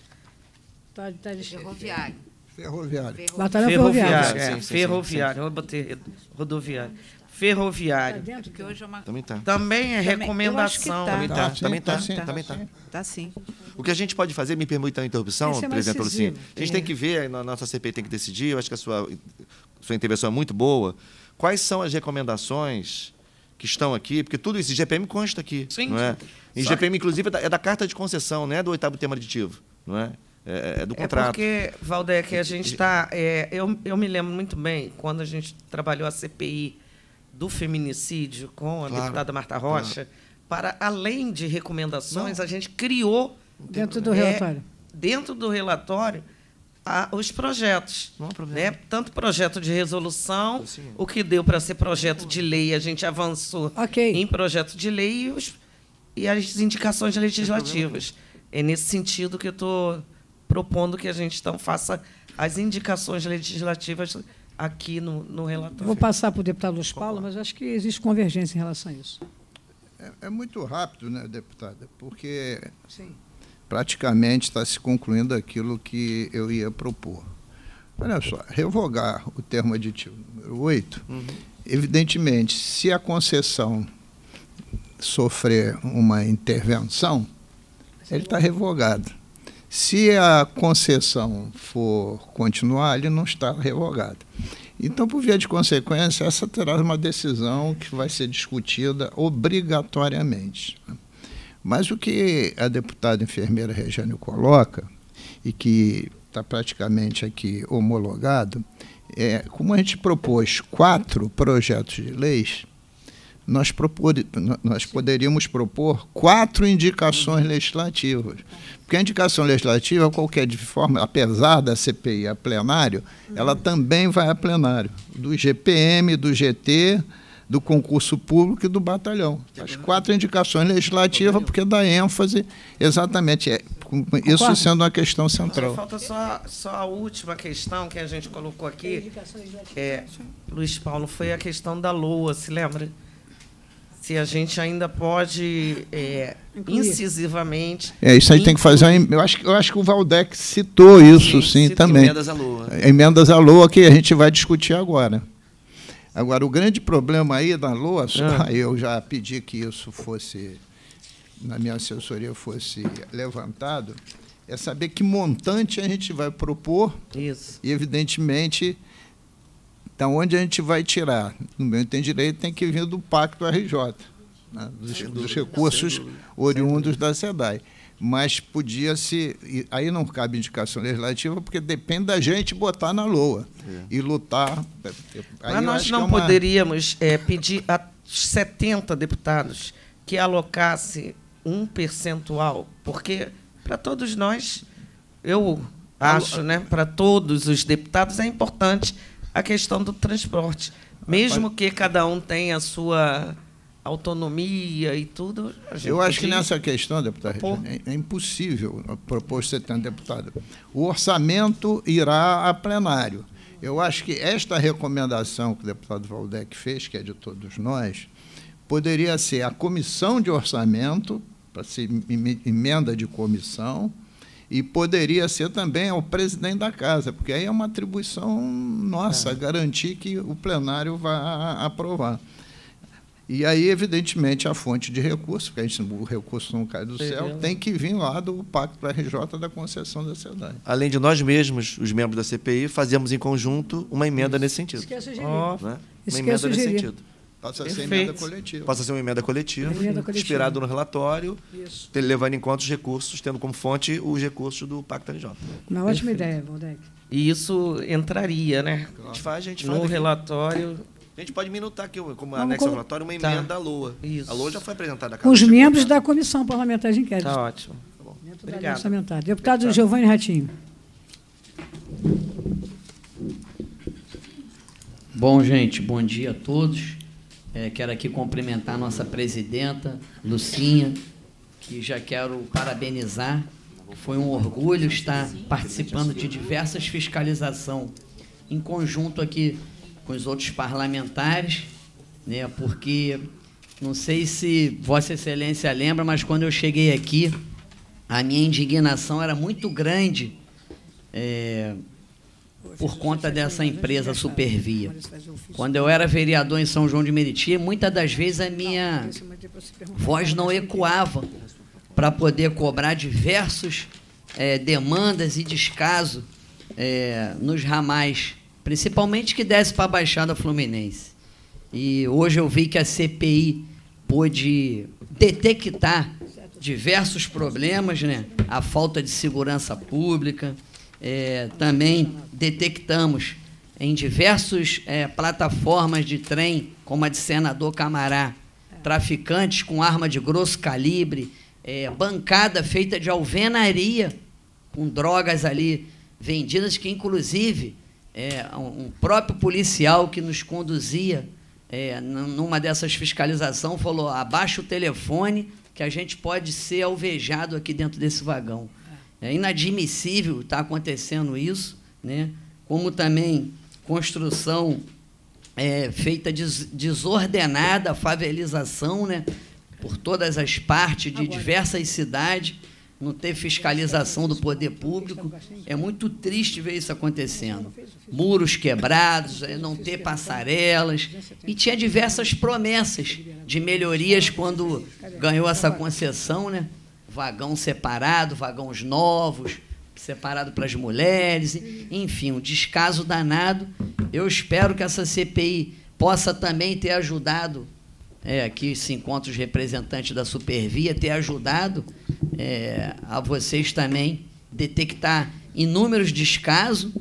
Tá, tá ferroviário. Ferroviário. Batalhão ferroviário. Ferroviário, é, sim, sim, ferroviário. Sim, eu botei rodoviário ferroviário. Tá hoje é uma... Também está Também é recomendação. Também está tá sim, também tá. Tá Também tá. Tá, tá. tá sim. O que a gente pode fazer, me permita a interrupção, é presidente Lucinha. A gente é. tem que ver, a nossa CPI tem que decidir, eu acho que a sua, sua intervenção é muito boa. Quais são as recomendações que estão aqui, porque tudo isso, GPM consta aqui. Sim. Não é? IGPM, inclusive, é da, é da carta de concessão, não é do oitavo tema aditivo, não é? É, é, é do é contrato. É porque, Valdeir, que a gente está. É, eu, eu me lembro muito bem quando a gente trabalhou a CPI do feminicídio com a claro, deputada Marta ah. Rocha, claro. para além de recomendações, Não. a gente criou dentro do é, relatório, dentro do relatório a, os projetos, Não, né? Tanto projeto de resolução, Sim. o que deu para ser projeto de lei, a gente avançou okay. em projeto de lei e, os, e as indicações legislativas. É nesse sentido que eu estou propondo que a gente então faça as indicações legislativas aqui no, no relatório. Vou passar para o deputado Luiz Paulo, mas acho que existe convergência em relação a isso. É, é muito rápido, né, deputada? Porque Sim. praticamente está se concluindo aquilo que eu ia propor. Olha só, revogar o termo aditivo número 8, uhum. evidentemente, se a concessão sofrer uma intervenção, ele está revogado. Se a concessão for continuar, ele não está revogado. Então, por via de consequência, essa terá uma decisão que vai ser discutida obrigatoriamente. Mas o que a deputada enfermeira Regiane coloca, e que está praticamente aqui homologado, é, como a gente propôs quatro projetos de leis, nós, propor, nós poderíamos propor quatro indicações uhum. legislativas. Porque a indicação legislativa, qualquer de forma, apesar da CPI a plenário, ela uhum. também vai a plenário. Do GPM, do GT, do concurso público e do batalhão. As quatro indicações legislativas, porque dá ênfase exatamente. É, isso sendo uma questão central. falta só, só a última questão que a gente colocou aqui. É, Luiz Paulo, foi a questão da LOA, se lembra? se a gente ainda pode é, incisivamente. É, isso aí tem que fazer. Eu acho, eu acho que o Valdec citou isso, sim, sim também. Emendas à Lua é, Emendas à Lua que a gente vai discutir agora. Agora, o grande problema aí da Lua ah. (laughs) eu já pedi que isso fosse, na minha assessoria, fosse levantado, é saber que montante a gente vai propor. Isso. E, evidentemente então, onde a gente vai tirar? No meu entendimento, tem que vir do Pacto RJ, né? dos, dos, recursos oriundos da SEDAI. Mas podia se. Aí não cabe indicação legislativa, porque depende da gente botar na LOA é. e lutar. Aí Mas nós não é uma... poderíamos é, pedir a 70 deputados que alocasse um percentual, porque para todos nós, eu acho, né, para todos os deputados é importante a questão do transporte. Mesmo que cada um tenha a sua autonomia e tudo. Eu acho que nessa questão, deputado, Por... É, é impossível propor 70 deputado. O orçamento irá a plenário. Eu acho que esta recomendação que o deputado Valdec fez, que é de todos nós, poderia ser a comissão de orçamento, para ser emenda de comissão, e poderia ser também o presidente da casa, porque aí é uma atribuição nossa, é. garantir que o plenário vá aprovar. E aí, evidentemente, a fonte de recurso, porque a gente, o recurso não cai do Sim, céu, é. tem que vir lá do Pacto para RJ da concessão da cidade. Além de nós mesmos, os membros da CPI, fazemos em conjunto uma emenda Isso. nesse sentido. Esquece de oh. né? Uma emenda nesse sentido. Passa a ser emenda coletiva. Passa a ser uma emenda coletiva, emenda coletiva. inspirado no relatório, Isso. levando em conta os recursos, tendo como fonte os recursos do Pacto NJ. Uma ótima Perfeito. ideia, Valdec. E isso entraria, né? Claro. A gente faz, a gente no relatório. A gente pode minutar aqui, como Vamos anexo ao relatório, uma tá. emenda tá. da LOA. Isso. A LOA já foi apresentada à Câmara. Os membros da Comissão Parlamentar de Inquérito. Está ótimo. Tá bom. Obrigado. Deputado, Deputado Giovanni Ratinho. Bom, gente, bom dia a todos. É, quero aqui cumprimentar a nossa presidenta, Lucinha, que já quero parabenizar. Foi um orgulho estar participando de diversas fiscalizações em conjunto aqui com os outros parlamentares, né, porque não sei se Vossa Excelência lembra, mas quando eu cheguei aqui, a minha indignação era muito grande. É, por conta dessa é empresa Supervia. Quando eu era vereador em São João de Meriti, muitas das vezes a minha voz não ecoava para poder cobrar diversos é, demandas e descaso é, nos ramais, principalmente que desse para a Baixada Fluminense. E hoje eu vi que a CPI pôde detectar diversos problemas, né? A falta de segurança pública, é, também detectamos em diversas é, plataformas de trem, como a de Senador Camará, traficantes com arma de grosso calibre, é, bancada feita de alvenaria, com drogas ali vendidas, que inclusive é, um próprio policial que nos conduzia é, numa dessas fiscalizações falou: abaixa o telefone que a gente pode ser alvejado aqui dentro desse vagão. É inadmissível estar acontecendo isso, né? como também construção é, feita des desordenada, favelização né? por todas as partes de diversas cidades, não ter fiscalização do poder público. É muito triste ver isso acontecendo. Muros quebrados, não ter passarelas. E tinha diversas promessas de melhorias quando ganhou essa concessão, né? vagão separado, vagões novos, separado para as mulheres, enfim, um descaso danado. Eu espero que essa CPI possa também ter ajudado, é, aqui se encontram os representantes da Supervia, ter ajudado é, a vocês também detectar inúmeros descasos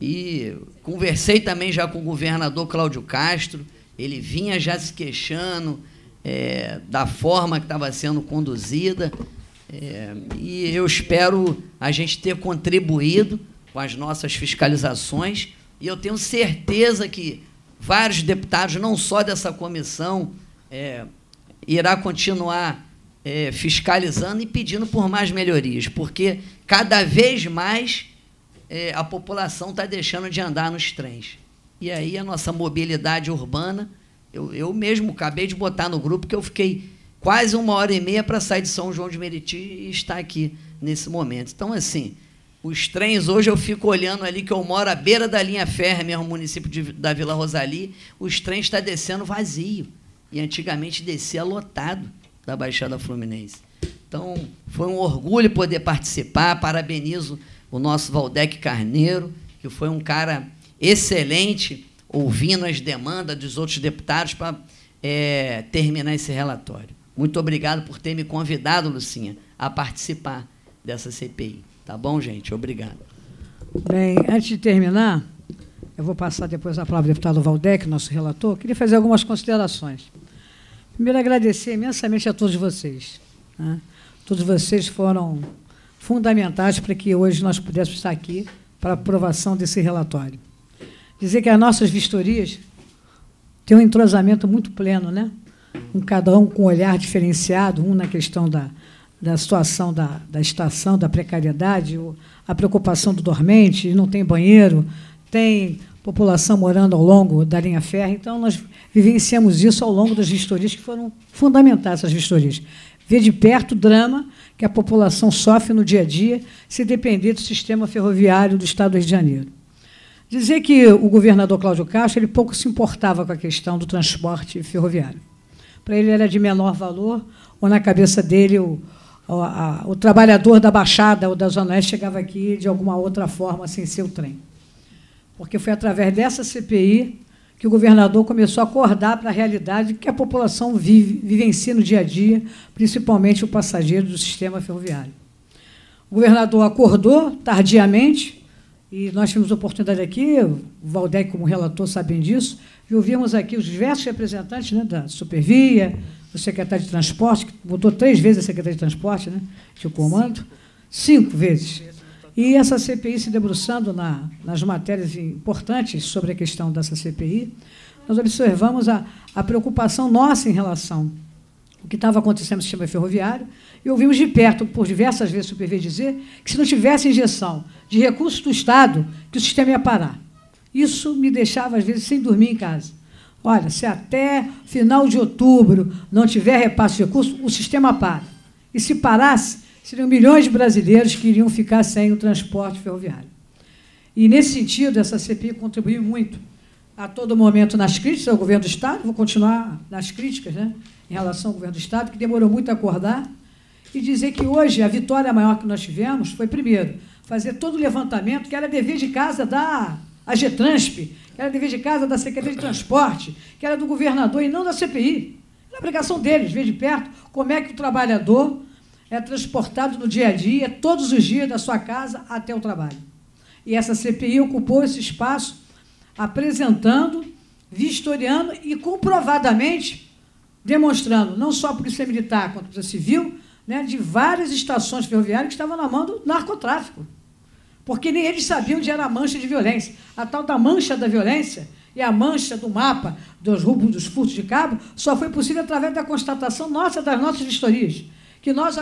e conversei também já com o governador Cláudio Castro, ele vinha já se queixando é, da forma que estava sendo conduzida é, e eu espero a gente ter contribuído com as nossas fiscalizações, e eu tenho certeza que vários deputados, não só dessa comissão, é, irá continuar é, fiscalizando e pedindo por mais melhorias, porque cada vez mais é, a população está deixando de andar nos trens. E aí a nossa mobilidade urbana, eu, eu mesmo acabei de botar no grupo que eu fiquei quase uma hora e meia para sair de São João de Meriti e estar aqui nesse momento. Então, assim, os trens, hoje eu fico olhando ali, que eu moro à beira da linha férrea, mesmo município de, da Vila Rosali, os trens estão tá descendo vazio. E antigamente descia lotado da Baixada Fluminense. Então, foi um orgulho poder participar. Parabenizo o nosso Valdec Carneiro, que foi um cara excelente, ouvindo as demandas dos outros deputados para é, eh, terminar esse relatório. Muito obrigado por ter me convidado, Lucinha, a participar dessa CPI. Tá bom, gente? Obrigado. Bem, antes de terminar, eu vou passar depois a palavra ao deputado Valdec, nosso relator. Queria fazer algumas considerações. Primeiro, agradecer imensamente a todos vocês. Né? Todos vocês foram fundamentais para que hoje nós pudéssemos estar aqui para aprovação desse relatório. Dizer que as nossas vistorias têm um entrosamento muito pleno, né? um, cada um com um olhar diferenciado, um na questão da, da situação da, da estação, da precariedade, a preocupação do dormente, não tem banheiro, tem população morando ao longo da linha férrea. Então, nós vivenciamos isso ao longo das vistorias, que foram fundamentais essas vistorias. Ver de perto o drama que a população sofre no dia a dia, se depender do sistema ferroviário do Estado do Rio de Janeiro. Dizer que o governador Cláudio Castro ele pouco se importava com a questão do transporte ferroviário para ele era de menor valor, ou na cabeça dele o, o, a, o trabalhador da Baixada ou da Zona Oeste chegava aqui de alguma outra forma sem seu trem. Porque foi através dessa CPI que o governador começou a acordar para a realidade que a população vive, vivencia no dia a dia, principalmente o passageiro do sistema ferroviário. O governador acordou tardiamente, e nós tivemos oportunidade aqui, o Valdec, como relator, sabem disso, e ouvimos aqui os diversos representantes né, da Supervia, do secretário de Transporte, que votou três vezes a secretária de Transporte, né, de o comando, cinco vezes. E essa CPI se debruçando na, nas matérias importantes sobre a questão dessa CPI, nós observamos a, a preocupação nossa em relação o que estava acontecendo no sistema ferroviário, e ouvimos de perto, por diversas vezes, o PV dizer que se não tivesse injeção de recursos do Estado, que o sistema ia parar. Isso me deixava, às vezes, sem dormir em casa. Olha, se até final de outubro não tiver repasse de recursos, o sistema para. E se parasse, seriam milhões de brasileiros que iriam ficar sem o transporte ferroviário. E, nesse sentido, essa CPI contribuiu muito a todo momento nas críticas ao governo do Estado, vou continuar nas críticas né, em relação ao governo do Estado, que demorou muito a acordar, e dizer que hoje a vitória maior que nós tivemos foi, primeiro, fazer todo o levantamento que era dever de casa da agtransp que era dever de casa da Secretaria de Transporte, que era do governador e não da CPI. Era obrigação deles, ver de perto como é que o trabalhador é transportado no dia a dia, todos os dias, da sua casa até o trabalho. E essa CPI ocupou esse espaço apresentando, vistoriando e comprovadamente demonstrando, não só a Polícia Militar quanto a Polícia Civil, né, de várias estações ferroviárias que estavam na mão do narcotráfico. Porque nem eles sabiam onde era a mancha de violência. A tal da mancha da violência e a mancha do mapa dos roubos dos furtos de cabo só foi possível através da constatação nossa das nossas vistorias, que nós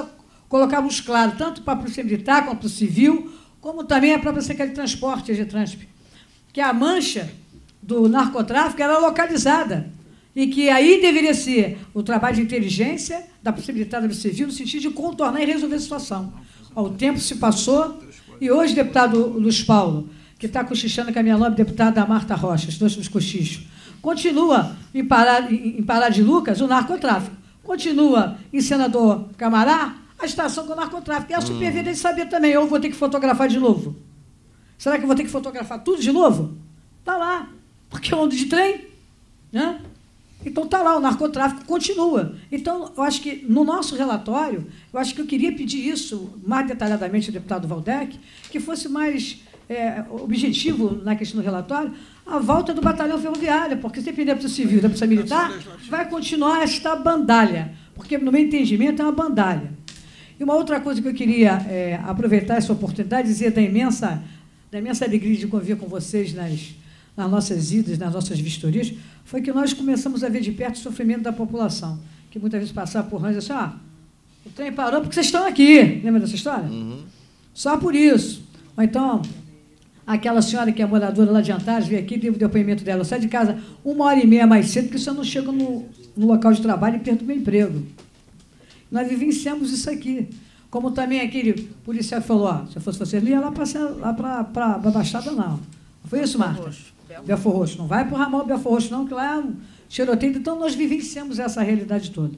colocávamos claro tanto para a Polícia Militar quanto para o Civil, como também a própria Secretaria de Transporte, a GTRANSP que a mancha do narcotráfico era localizada e que aí deveria ser o trabalho de inteligência da possibilidade do civil no sentido de contornar e resolver a situação. O tempo se passou e hoje, deputado Luiz Paulo, que está cochichando com a minha nobre deputada Marta Rocha, os dois nos cochichos, continua em Pará, em de Lucas o narcotráfico, continua em Senador Camará a estação com o narcotráfico. E a hum. de saber também, eu vou ter que fotografar de novo. Será que eu vou ter que fotografar tudo de novo? Tá lá. Porque é ando de trem. Né? Então tá lá, o narcotráfico continua. Então, eu acho que no nosso relatório, eu acho que eu queria pedir isso mais detalhadamente ao deputado Valdec, que fosse mais é, objetivo na questão do relatório, a volta do batalhão ferroviário, porque se depender da Polícia Civil e da Polícia Militar, vai continuar esta bandalha, porque, no meu entendimento, é uma bandalha. E uma outra coisa que eu queria é, aproveitar essa oportunidade, dizer da imensa da imensa alegria de conviver com vocês nas, nas nossas idas, nas nossas vistorias, foi que nós começamos a ver de perto o sofrimento da população, que muitas vezes passava por nós e assim, ó, ah, o trem parou porque vocês estão aqui. Lembra dessa história? Uhum. Só por isso. Ou então, aquela senhora que é moradora lá de Antares, veio aqui, teve o depoimento dela, sai de casa uma hora e meia mais cedo, porque senão não chego no, no local de trabalho e perco meu emprego. Nós vivenciamos isso aqui. Como também aquele policial falou, ó, se eu fosse você, não ia lá para a Baixada, não. Foi isso, Marta? Roxo. Belfor Roxo. Não vai para o ramal Belfor Roxo, não, que lá é um tiroteio. Então, nós vivenciamos essa realidade toda.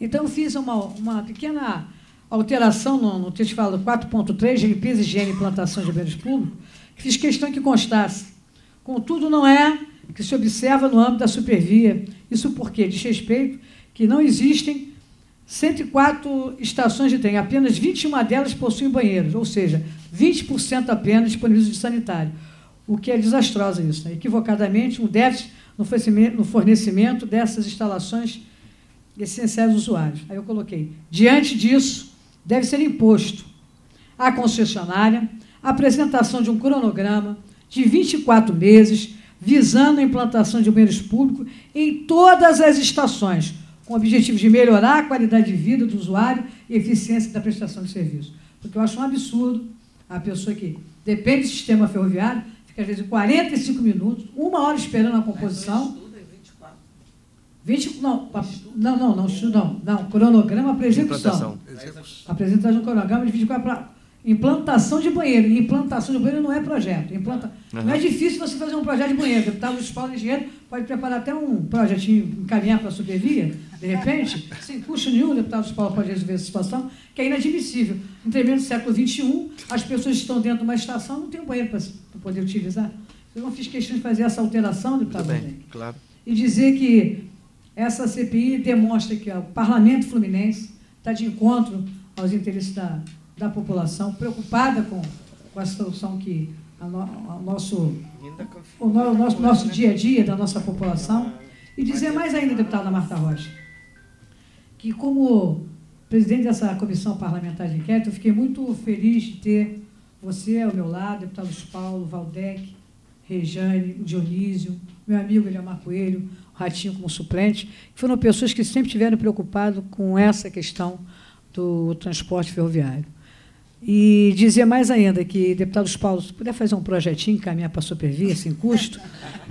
Então, eu fiz uma, uma pequena alteração no, no texto fala 4.3, de limpeza, higiene e plantação de bens públicos, que fiz questão que constasse. Contudo, não é que se observa no âmbito da supervia. Isso porque diz respeito que não existem 104 estações de trem, apenas 21 delas possuem banheiros, ou seja, 20% apenas disponíveis de sanitário, o que é desastroso isso. Né? Equivocadamente, um déficit no fornecimento dessas instalações essenciais aos usuários. Aí eu coloquei, diante disso, deve ser imposto à concessionária a apresentação de um cronograma de 24 meses visando a implantação de banheiros públicos em todas as estações, com o objetivo de melhorar a qualidade de vida do usuário e eficiência da prestação de serviço. Porque eu acho um absurdo a pessoa que depende do sistema ferroviário, fica às vezes 45 minutos, uma hora esperando a composição. Mas é, é 20, não, não, não, não, não, não, cronograma para execução. Apresentação de um cronograma de 24 para Implantação de banheiro. E implantação de banheiro não é projeto. Implanta... Uhum. Não é difícil você fazer um projeto de banheiro. O deputado municipal de engenheiro pode preparar até um projetinho, encaminhar para a supervia, de repente, (laughs) sem custo nenhum, o deputado municipal pode resolver essa situação, que é inadmissível. Em tremendo século XXI, as pessoas estão dentro de uma estação não tem um banheiro para poder utilizar. Eu não fiz questão de fazer essa alteração, deputado. Muito bem, claro. E dizer que essa CPI demonstra que o Parlamento Fluminense está de encontro aos interesses da da população, preocupada com, com a situação que a no, a nosso, o, no, o nosso, nosso né? dia a dia da nossa população. E dizer mais ainda, deputada Marta Rocha, que como presidente dessa comissão parlamentar de inquérito, eu fiquei muito feliz de ter você ao meu lado, deputado Luiz Paulo, Valdec, Rejane, Dionísio, meu amigo Eliomar Coelho, o Ratinho como suplente, que foram pessoas que sempre estiveram preocupadas com essa questão do transporte ferroviário. E dizia mais ainda que, deputados Paulo, se puder fazer um projetinho, caminhar para supervia, sem custo,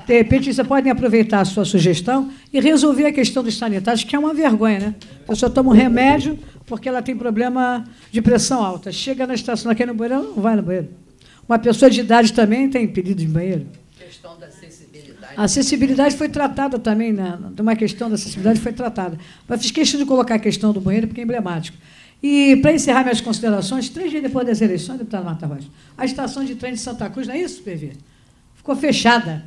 de repente vocês podem aproveitar a sua sugestão e resolver a questão dos sanitários, que é uma vergonha, né? A pessoa toma um remédio porque ela tem problema de pressão alta. Chega na estação, ela quer ir no banheiro, não vai no banheiro. Uma pessoa de idade também tem pedido de banheiro. Questão da acessibilidade. A acessibilidade foi tratada também, né? Uma questão da acessibilidade foi tratada. Mas fiz questão de colocar a questão do banheiro porque é emblemático. E, para encerrar minhas considerações, três dias depois das eleições, deputado Marta Rocha, a estação de trem de Santa Cruz, não é isso, PV? Ficou fechada.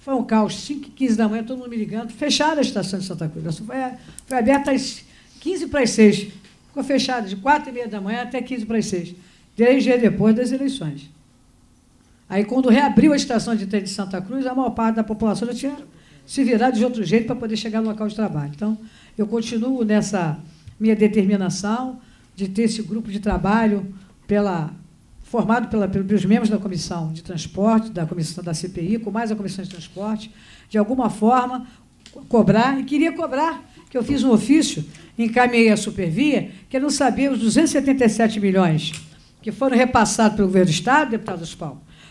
Foi um caos, 5 e 15 da manhã, todo mundo me ligando. Fecharam a estação de Santa Cruz. Foi, é, foi aberta às 15 para as 6. Ficou fechada de 4 e meia da manhã até 15 para as 6. Três dias depois das eleições. Aí, quando reabriu a estação de trem de Santa Cruz, a maior parte da população já tinha se virado de outro jeito para poder chegar no local de trabalho. Então, eu continuo nessa minha determinação de ter esse grupo de trabalho pela, formado pela, pelos membros da comissão de transporte, da comissão da CPI, com mais a comissão de transporte, de alguma forma cobrar, e queria cobrar, que eu fiz um ofício, encaminhei à Supervia, querendo é saber os 277 milhões que foram repassados pelo governo do Estado, deputado dos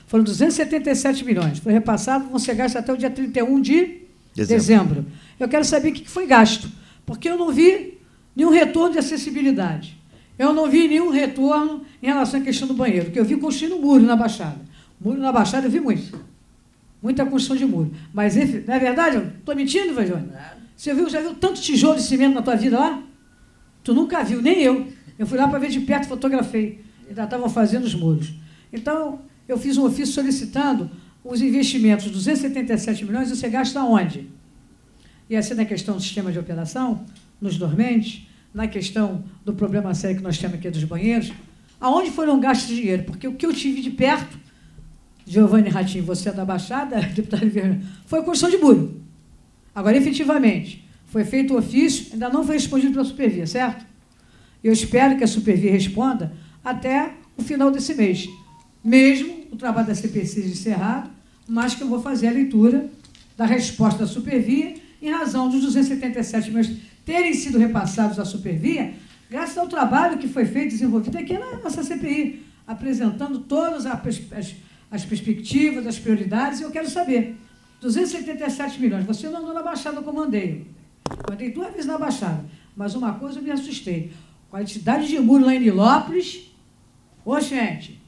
foram 277 milhões, foram repassados, vão ser gastos até o dia 31 de dezembro. dezembro. Eu quero saber o que foi gasto, porque eu não vi nenhum retorno de acessibilidade. Eu não vi nenhum retorno em relação à questão do banheiro, porque eu vi construindo muro na Baixada. Muro na Baixada eu vi muito. Muita construção de muro. Mas, não é verdade? Estou mentindo, Vajone? É. Você viu, já viu tanto tijolo de cimento na tua vida lá? Tu nunca viu, nem eu. Eu fui lá para ver de perto, fotografei. Ainda estavam fazendo os muros. Então, eu fiz um ofício solicitando os investimentos, 277 milhões, você gasta onde? E assim na questão do sistema de operação, nos dormentes, na questão do problema sério que nós temos aqui dos banheiros, aonde foram gastos de dinheiro? Porque o que eu tive de perto, Giovanni Ratinho, você é da Baixada, (laughs) deputado Vieira, foi a construção de muro. Agora, efetivamente, foi feito o ofício, ainda não foi respondido pela Supervia, certo? Eu espero que a Supervia responda até o final desse mês. Mesmo o trabalho da CPC encerrado, mas que eu vou fazer a leitura da resposta da Supervia em razão dos 277 milhões terem sido repassados à Supervia, graças ao trabalho que foi feito, desenvolvido aqui na nossa CPI, apresentando todas as, as perspectivas, as prioridades, e eu quero saber, 277 milhões, você não andou na Baixada, eu comandei. Eu duas vezes na Baixada, mas uma coisa eu me assustei, quantidade de muro lá em Nilópolis, ô gente,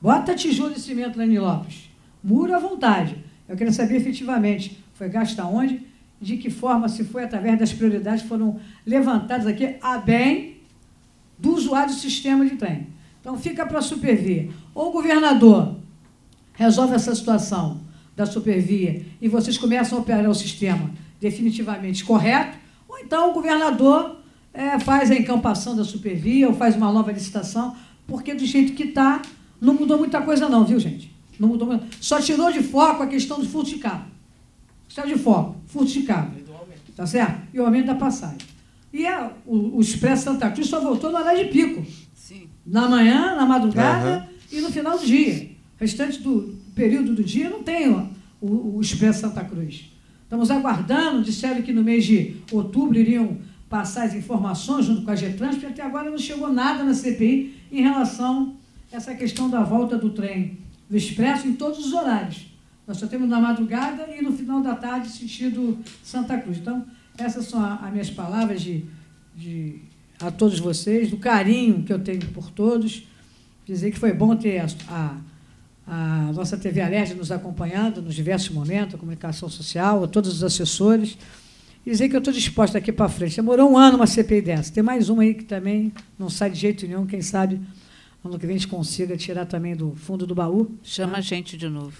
bota tijolo e cimento lá em Nilópolis, muro à vontade. Eu quero saber efetivamente, foi gasto aonde? de que forma se foi através das prioridades que foram levantadas aqui a bem do usuário do sistema de trem. Então fica para a Supervia. Ou o governador resolve essa situação da Supervia e vocês começam a operar o sistema definitivamente correto, ou então o governador é, faz a encampação da Supervia ou faz uma nova licitação, porque do jeito que está, não mudou muita coisa não, viu, gente? Não mudou muita... Só tirou de foco a questão do furto de carro está de forma, furticável. Tá certo? E o aumento da passagem. E a, o, o Expresso Santa Cruz só voltou no horário de pico. Sim. Na manhã, na madrugada uhum. e no final do dia. O restante do período do dia não tem ó, o, o Expresso Santa Cruz. Estamos aguardando, disseram que no mês de outubro iriam passar as informações junto com a Getrans, porque até agora não chegou nada na CPI em relação a essa questão da volta do trem do Expresso em todos os horários. Nós só temos na madrugada e no final da tarde, sentido Santa Cruz. Então, essas são as minhas palavras de, de, a todos vocês, do carinho que eu tenho por todos. Dizer que foi bom ter a, a, a nossa TV Alerj nos acompanhando nos diversos momentos, a comunicação social, a todos os assessores. Dizer que eu estou disposta aqui para frente. Demorou um ano uma CPI dessa. Tem mais uma aí que também não sai de jeito nenhum, quem sabe Ano que vem a gente consiga tirar também do fundo do baú. Chama né? a gente de novo.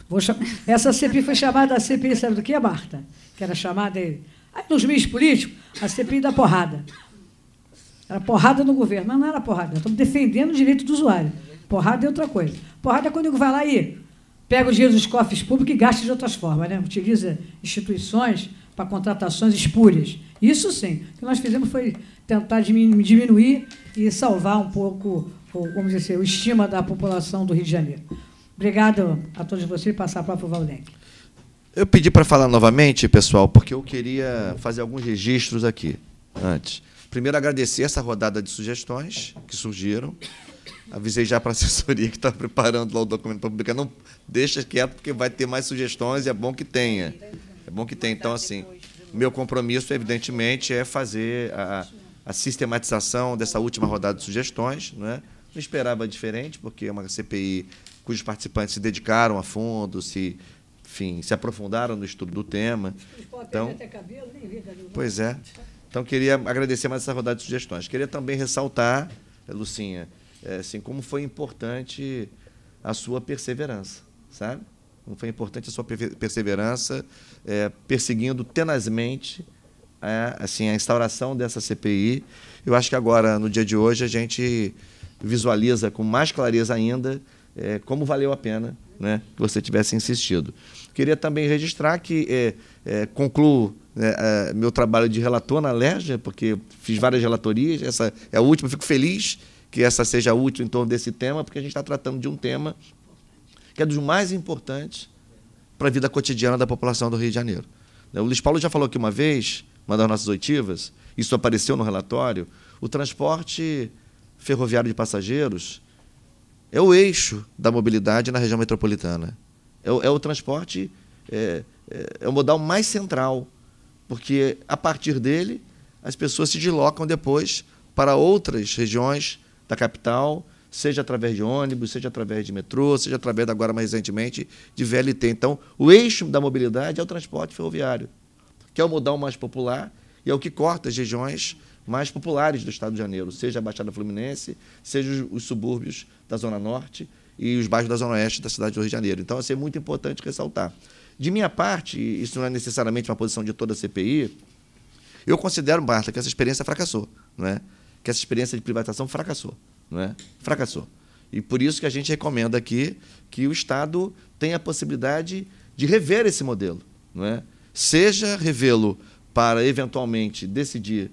Essa CPI foi chamada a CPI, sabe do que, Marta? Que era chamada aí, aí nos meios políticos, a CPI da porrada. Era porrada no governo, mas não era porrada. estamos defendendo o direito do usuário. Porrada é outra coisa. Porrada é quando o vai lá e pega o dinheiro dos cofres públicos e gasta de outras formas, né? Utiliza instituições para contratações espúrias. Isso sim. O que nós fizemos foi tentar diminuir e salvar um pouco vamos dizer, assim, o estima da população do Rio de Janeiro. Obrigado a todos vocês e passar a palavra para o Valdec. Eu pedi para falar novamente, pessoal, porque eu queria fazer alguns registros aqui antes. Primeiro, agradecer essa rodada de sugestões que surgiram. Avisei já para a (laughs) assessoria que está preparando lá o documento para publicar. Não deixa quieto, porque vai ter mais sugestões e é bom que tenha. É bom que tenha. Então, assim, meu compromisso, evidentemente, é fazer a, a sistematização dessa última rodada de sugestões, não é? Não esperava diferente, porque é uma CPI cujos participantes se dedicaram a fundo, se, enfim, se aprofundaram no estudo do tema. Então, cabelo, pois é. Então, queria agradecer mais essa rodada de sugestões. Queria também ressaltar, eh, Lucinha, eh, assim, como foi importante a sua perseverança, sabe? Como foi importante a sua perseverança, é, perseguindo tenazmente é, assim, a instauração dessa CPI. Eu acho que agora, no dia de hoje, a gente visualiza com mais clareza ainda é, como valeu a pena né, que você tivesse insistido. Queria também registrar que é, é, concluo né, é, meu trabalho de relator na LERJ, porque fiz várias relatorias, essa é a última, fico feliz que essa seja útil em torno desse tema, porque a gente está tratando de um tema que é dos mais importantes para a vida cotidiana da população do Rio de Janeiro. Né, o Luiz Paulo já falou aqui uma vez, uma das nossas oitivas, isso apareceu no relatório, o transporte ferroviário de passageiros é o eixo da mobilidade na região metropolitana. É, é o transporte, é, é, é o modal mais central, porque a partir dele as pessoas se deslocam depois para outras regiões da capital, seja através de ônibus, seja através de metrô, seja através agora mais recentemente de VLT. Então, o eixo da mobilidade é o transporte ferroviário, que é o modal mais popular e é o que corta as regiões mais populares do Estado de Janeiro, seja a Baixada Fluminense, seja os, os subúrbios da Zona Norte e os bairros da Zona Oeste da cidade do Rio de Janeiro. Então, assim, é muito importante ressaltar. De minha parte, isso não é necessariamente uma posição de toda a CPI, eu considero, Marta, que essa experiência fracassou, não é? Que essa experiência de privatização fracassou, não é? Fracassou. E por isso que a gente recomenda aqui que o Estado tenha a possibilidade de rever esse modelo, não é? Seja revê-lo para eventualmente decidir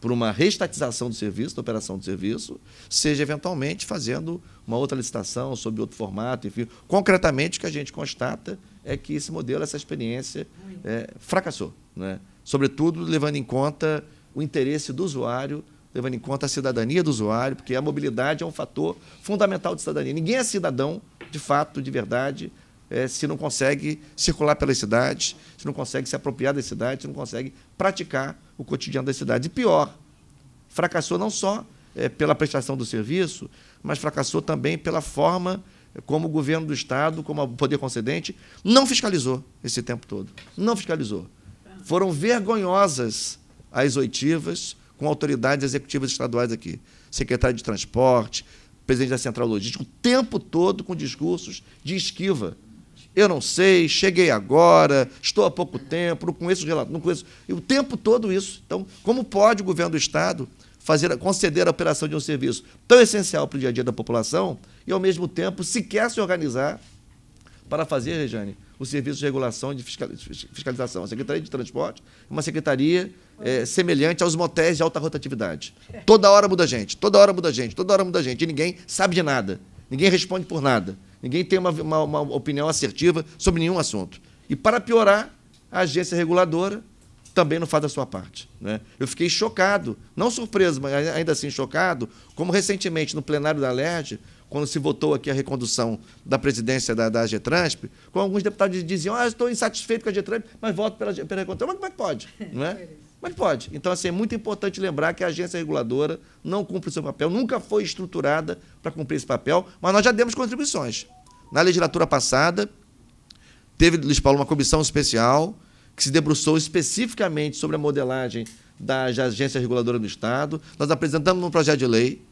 por uma restatização do serviço, da operação do serviço, seja eventualmente fazendo uma outra licitação sob outro formato, enfim. Concretamente, o que a gente constata é que esse modelo, essa experiência, é, fracassou. Né? Sobretudo levando em conta o interesse do usuário, levando em conta a cidadania do usuário, porque a mobilidade é um fator fundamental de cidadania. Ninguém é cidadão, de fato, de verdade, é, se não consegue circular pelas cidades, se não consegue se apropriar das cidades, se não consegue praticar o cotidiano das cidades. E pior, fracassou não só é, pela prestação do serviço, mas fracassou também pela forma como o governo do Estado, como o poder concedente, não fiscalizou esse tempo todo. Não fiscalizou. Foram vergonhosas as oitivas com autoridades executivas estaduais aqui. Secretário de Transporte, presidente da Central Logística, o tempo todo com discursos de esquiva eu não sei, cheguei agora, estou há pouco tempo, não conheço o relator, não conheço. E o tempo todo isso. Então, como pode o governo do Estado fazer, conceder a operação de um serviço tão essencial para o dia a dia da população e, ao mesmo tempo, sequer se organizar para fazer, Rejane, o serviço de regulação e de fiscalização? A Secretaria de Transporte é uma secretaria é, semelhante aos motéis de alta rotatividade. (laughs) Toda hora muda gente, toda hora muda gente, toda hora muda gente, e ninguém sabe de nada. Ninguém responde por nada. Ninguém tem uma, uma, uma opinião assertiva sobre nenhum assunto. E para piorar, a agência reguladora também não faz a sua parte. Né? Eu fiquei chocado, não surpreso, mas ainda assim chocado, como recentemente no plenário da LERJ, quando se votou aqui a recondução da presidência da, da Getransp, com alguns deputados diziam, ah, estou insatisfeito com a AgTransp, mas voto pela, pela recondução. Mas como é que pode? (laughs) Não né? é? Mas pode. Então, assim, é muito importante lembrar que a agência reguladora não cumpre o seu papel, nunca foi estruturada para cumprir esse papel, mas nós já demos contribuições. Na legislatura passada, teve, Luiz Paulo, uma comissão especial que se debruçou especificamente sobre a modelagem da agência reguladora do Estado. Nós apresentamos um projeto de lei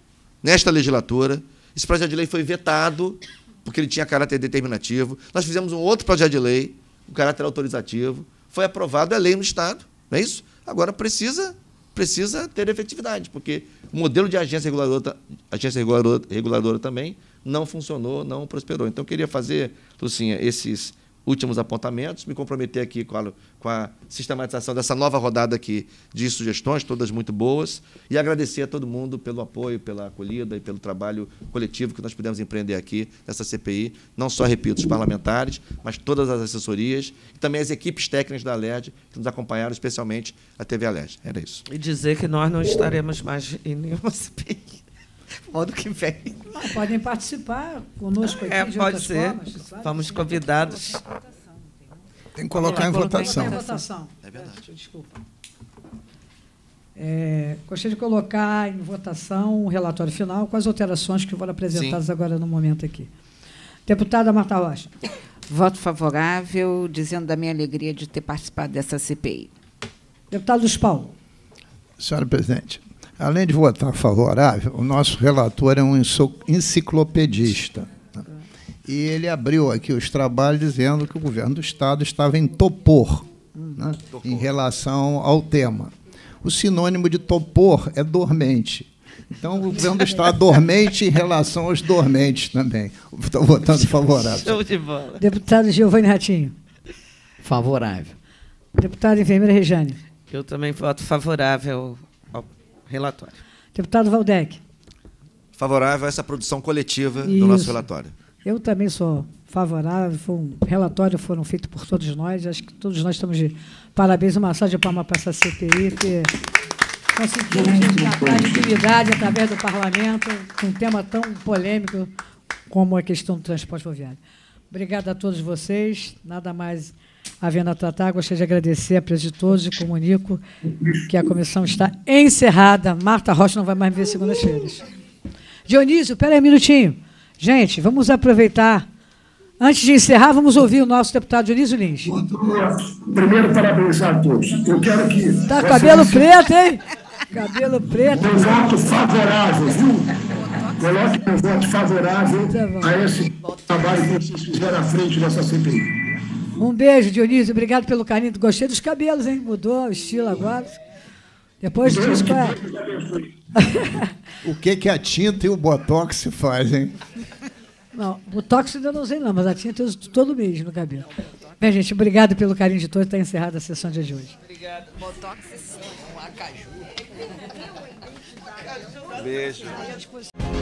nesta legislatura. Esse projeto de lei foi vetado, porque ele tinha caráter determinativo. Nós fizemos um outro projeto de lei, com caráter autorizativo. Foi aprovado a é lei no Estado, não é isso? Agora precisa precisa ter efetividade, porque o modelo de agência reguladora, agência reguladora, reguladora também não funcionou, não prosperou. Então, eu queria fazer, Lucinha, esses últimos apontamentos, me comprometer aqui com a, com a, sistematização dessa nova rodada aqui de sugestões, todas muito boas, e agradecer a todo mundo pelo apoio, pela acolhida e pelo trabalho coletivo que nós pudemos empreender aqui nessa CPI, não só, repito, os parlamentares, mas todas as assessorias e também as equipes técnicas da LED que nos acompanharam, especialmente a TV LED. Era isso. E dizer que nós não estaremos mais em nenhuma (laughs) CPI. (laughs) modo que vem. Ah, podem participar conosco aqui. É, pode ser. Vamos convidados. Tem que colocar em votação. Tem que colocar em votação. É verdade. Desculpa. É, gostaria de colocar em votação o relatório final com as alterações que foram apresentadas Sim. agora no momento aqui. Deputada Marta Rocha. Voto favorável, dizendo da minha alegria de ter participado dessa CPI. Deputado Luiz Paulo. Senhora presidente, Além de votar favorável, o nosso relator é um enciclopedista. E ele abriu aqui os trabalhos dizendo que o governo do Estado estava em topor né? em relação ao tema. O sinônimo de topor é dormente. Então, o governo do Estado é dormente em relação aos dormentes também. Estou votando favorável. Show de bola. Deputado Giovanni Ratinho. Favorável. Deputada enfermeira Rejane. Eu também voto favorável relatório. Deputado Valdec. Favorável a essa produção coletiva Isso. do nosso relatório. Eu também sou favorável. Foi um relatório foram feito por todos nós. Acho que todos nós estamos de parabéns. Uma salva de palmas para essa CPI, que conseguiu a dignidade através do parlamento, com um tema tão polêmico como a questão do transporte rodoviário. Obrigada a todos vocês. Nada mais havendo a tratar, gostaria de agradecer a presença de todos e comunico que a comissão está encerrada. Marta Rocha não vai mais ver segundas-feiras. Dionísio, espera aí um minutinho. Gente, vamos aproveitar. Antes de encerrar, vamos ouvir o nosso deputado Dionísio Lins. Primeiro, parabenizar a todos. Eu quero que... Está cabelo preto, hein? Cabelo preto. Meu voto favorável, viu? Coloque meu voto favorável a esse trabalho que vocês fizeram à frente dessa CPI. Um beijo, Dionísio. Obrigado pelo carinho. Gostei dos cabelos, hein? Mudou o estilo agora. Depois disso, qual é. O que, que a tinta e o botox fazem? Não, botox ainda não usei, não, mas a tinta eu uso todo mês no cabelo. Bem, gente, obrigado pelo carinho de todos. Está encerrada a sessão de hoje. Obrigado. Botox sim, um acaju. Beijo.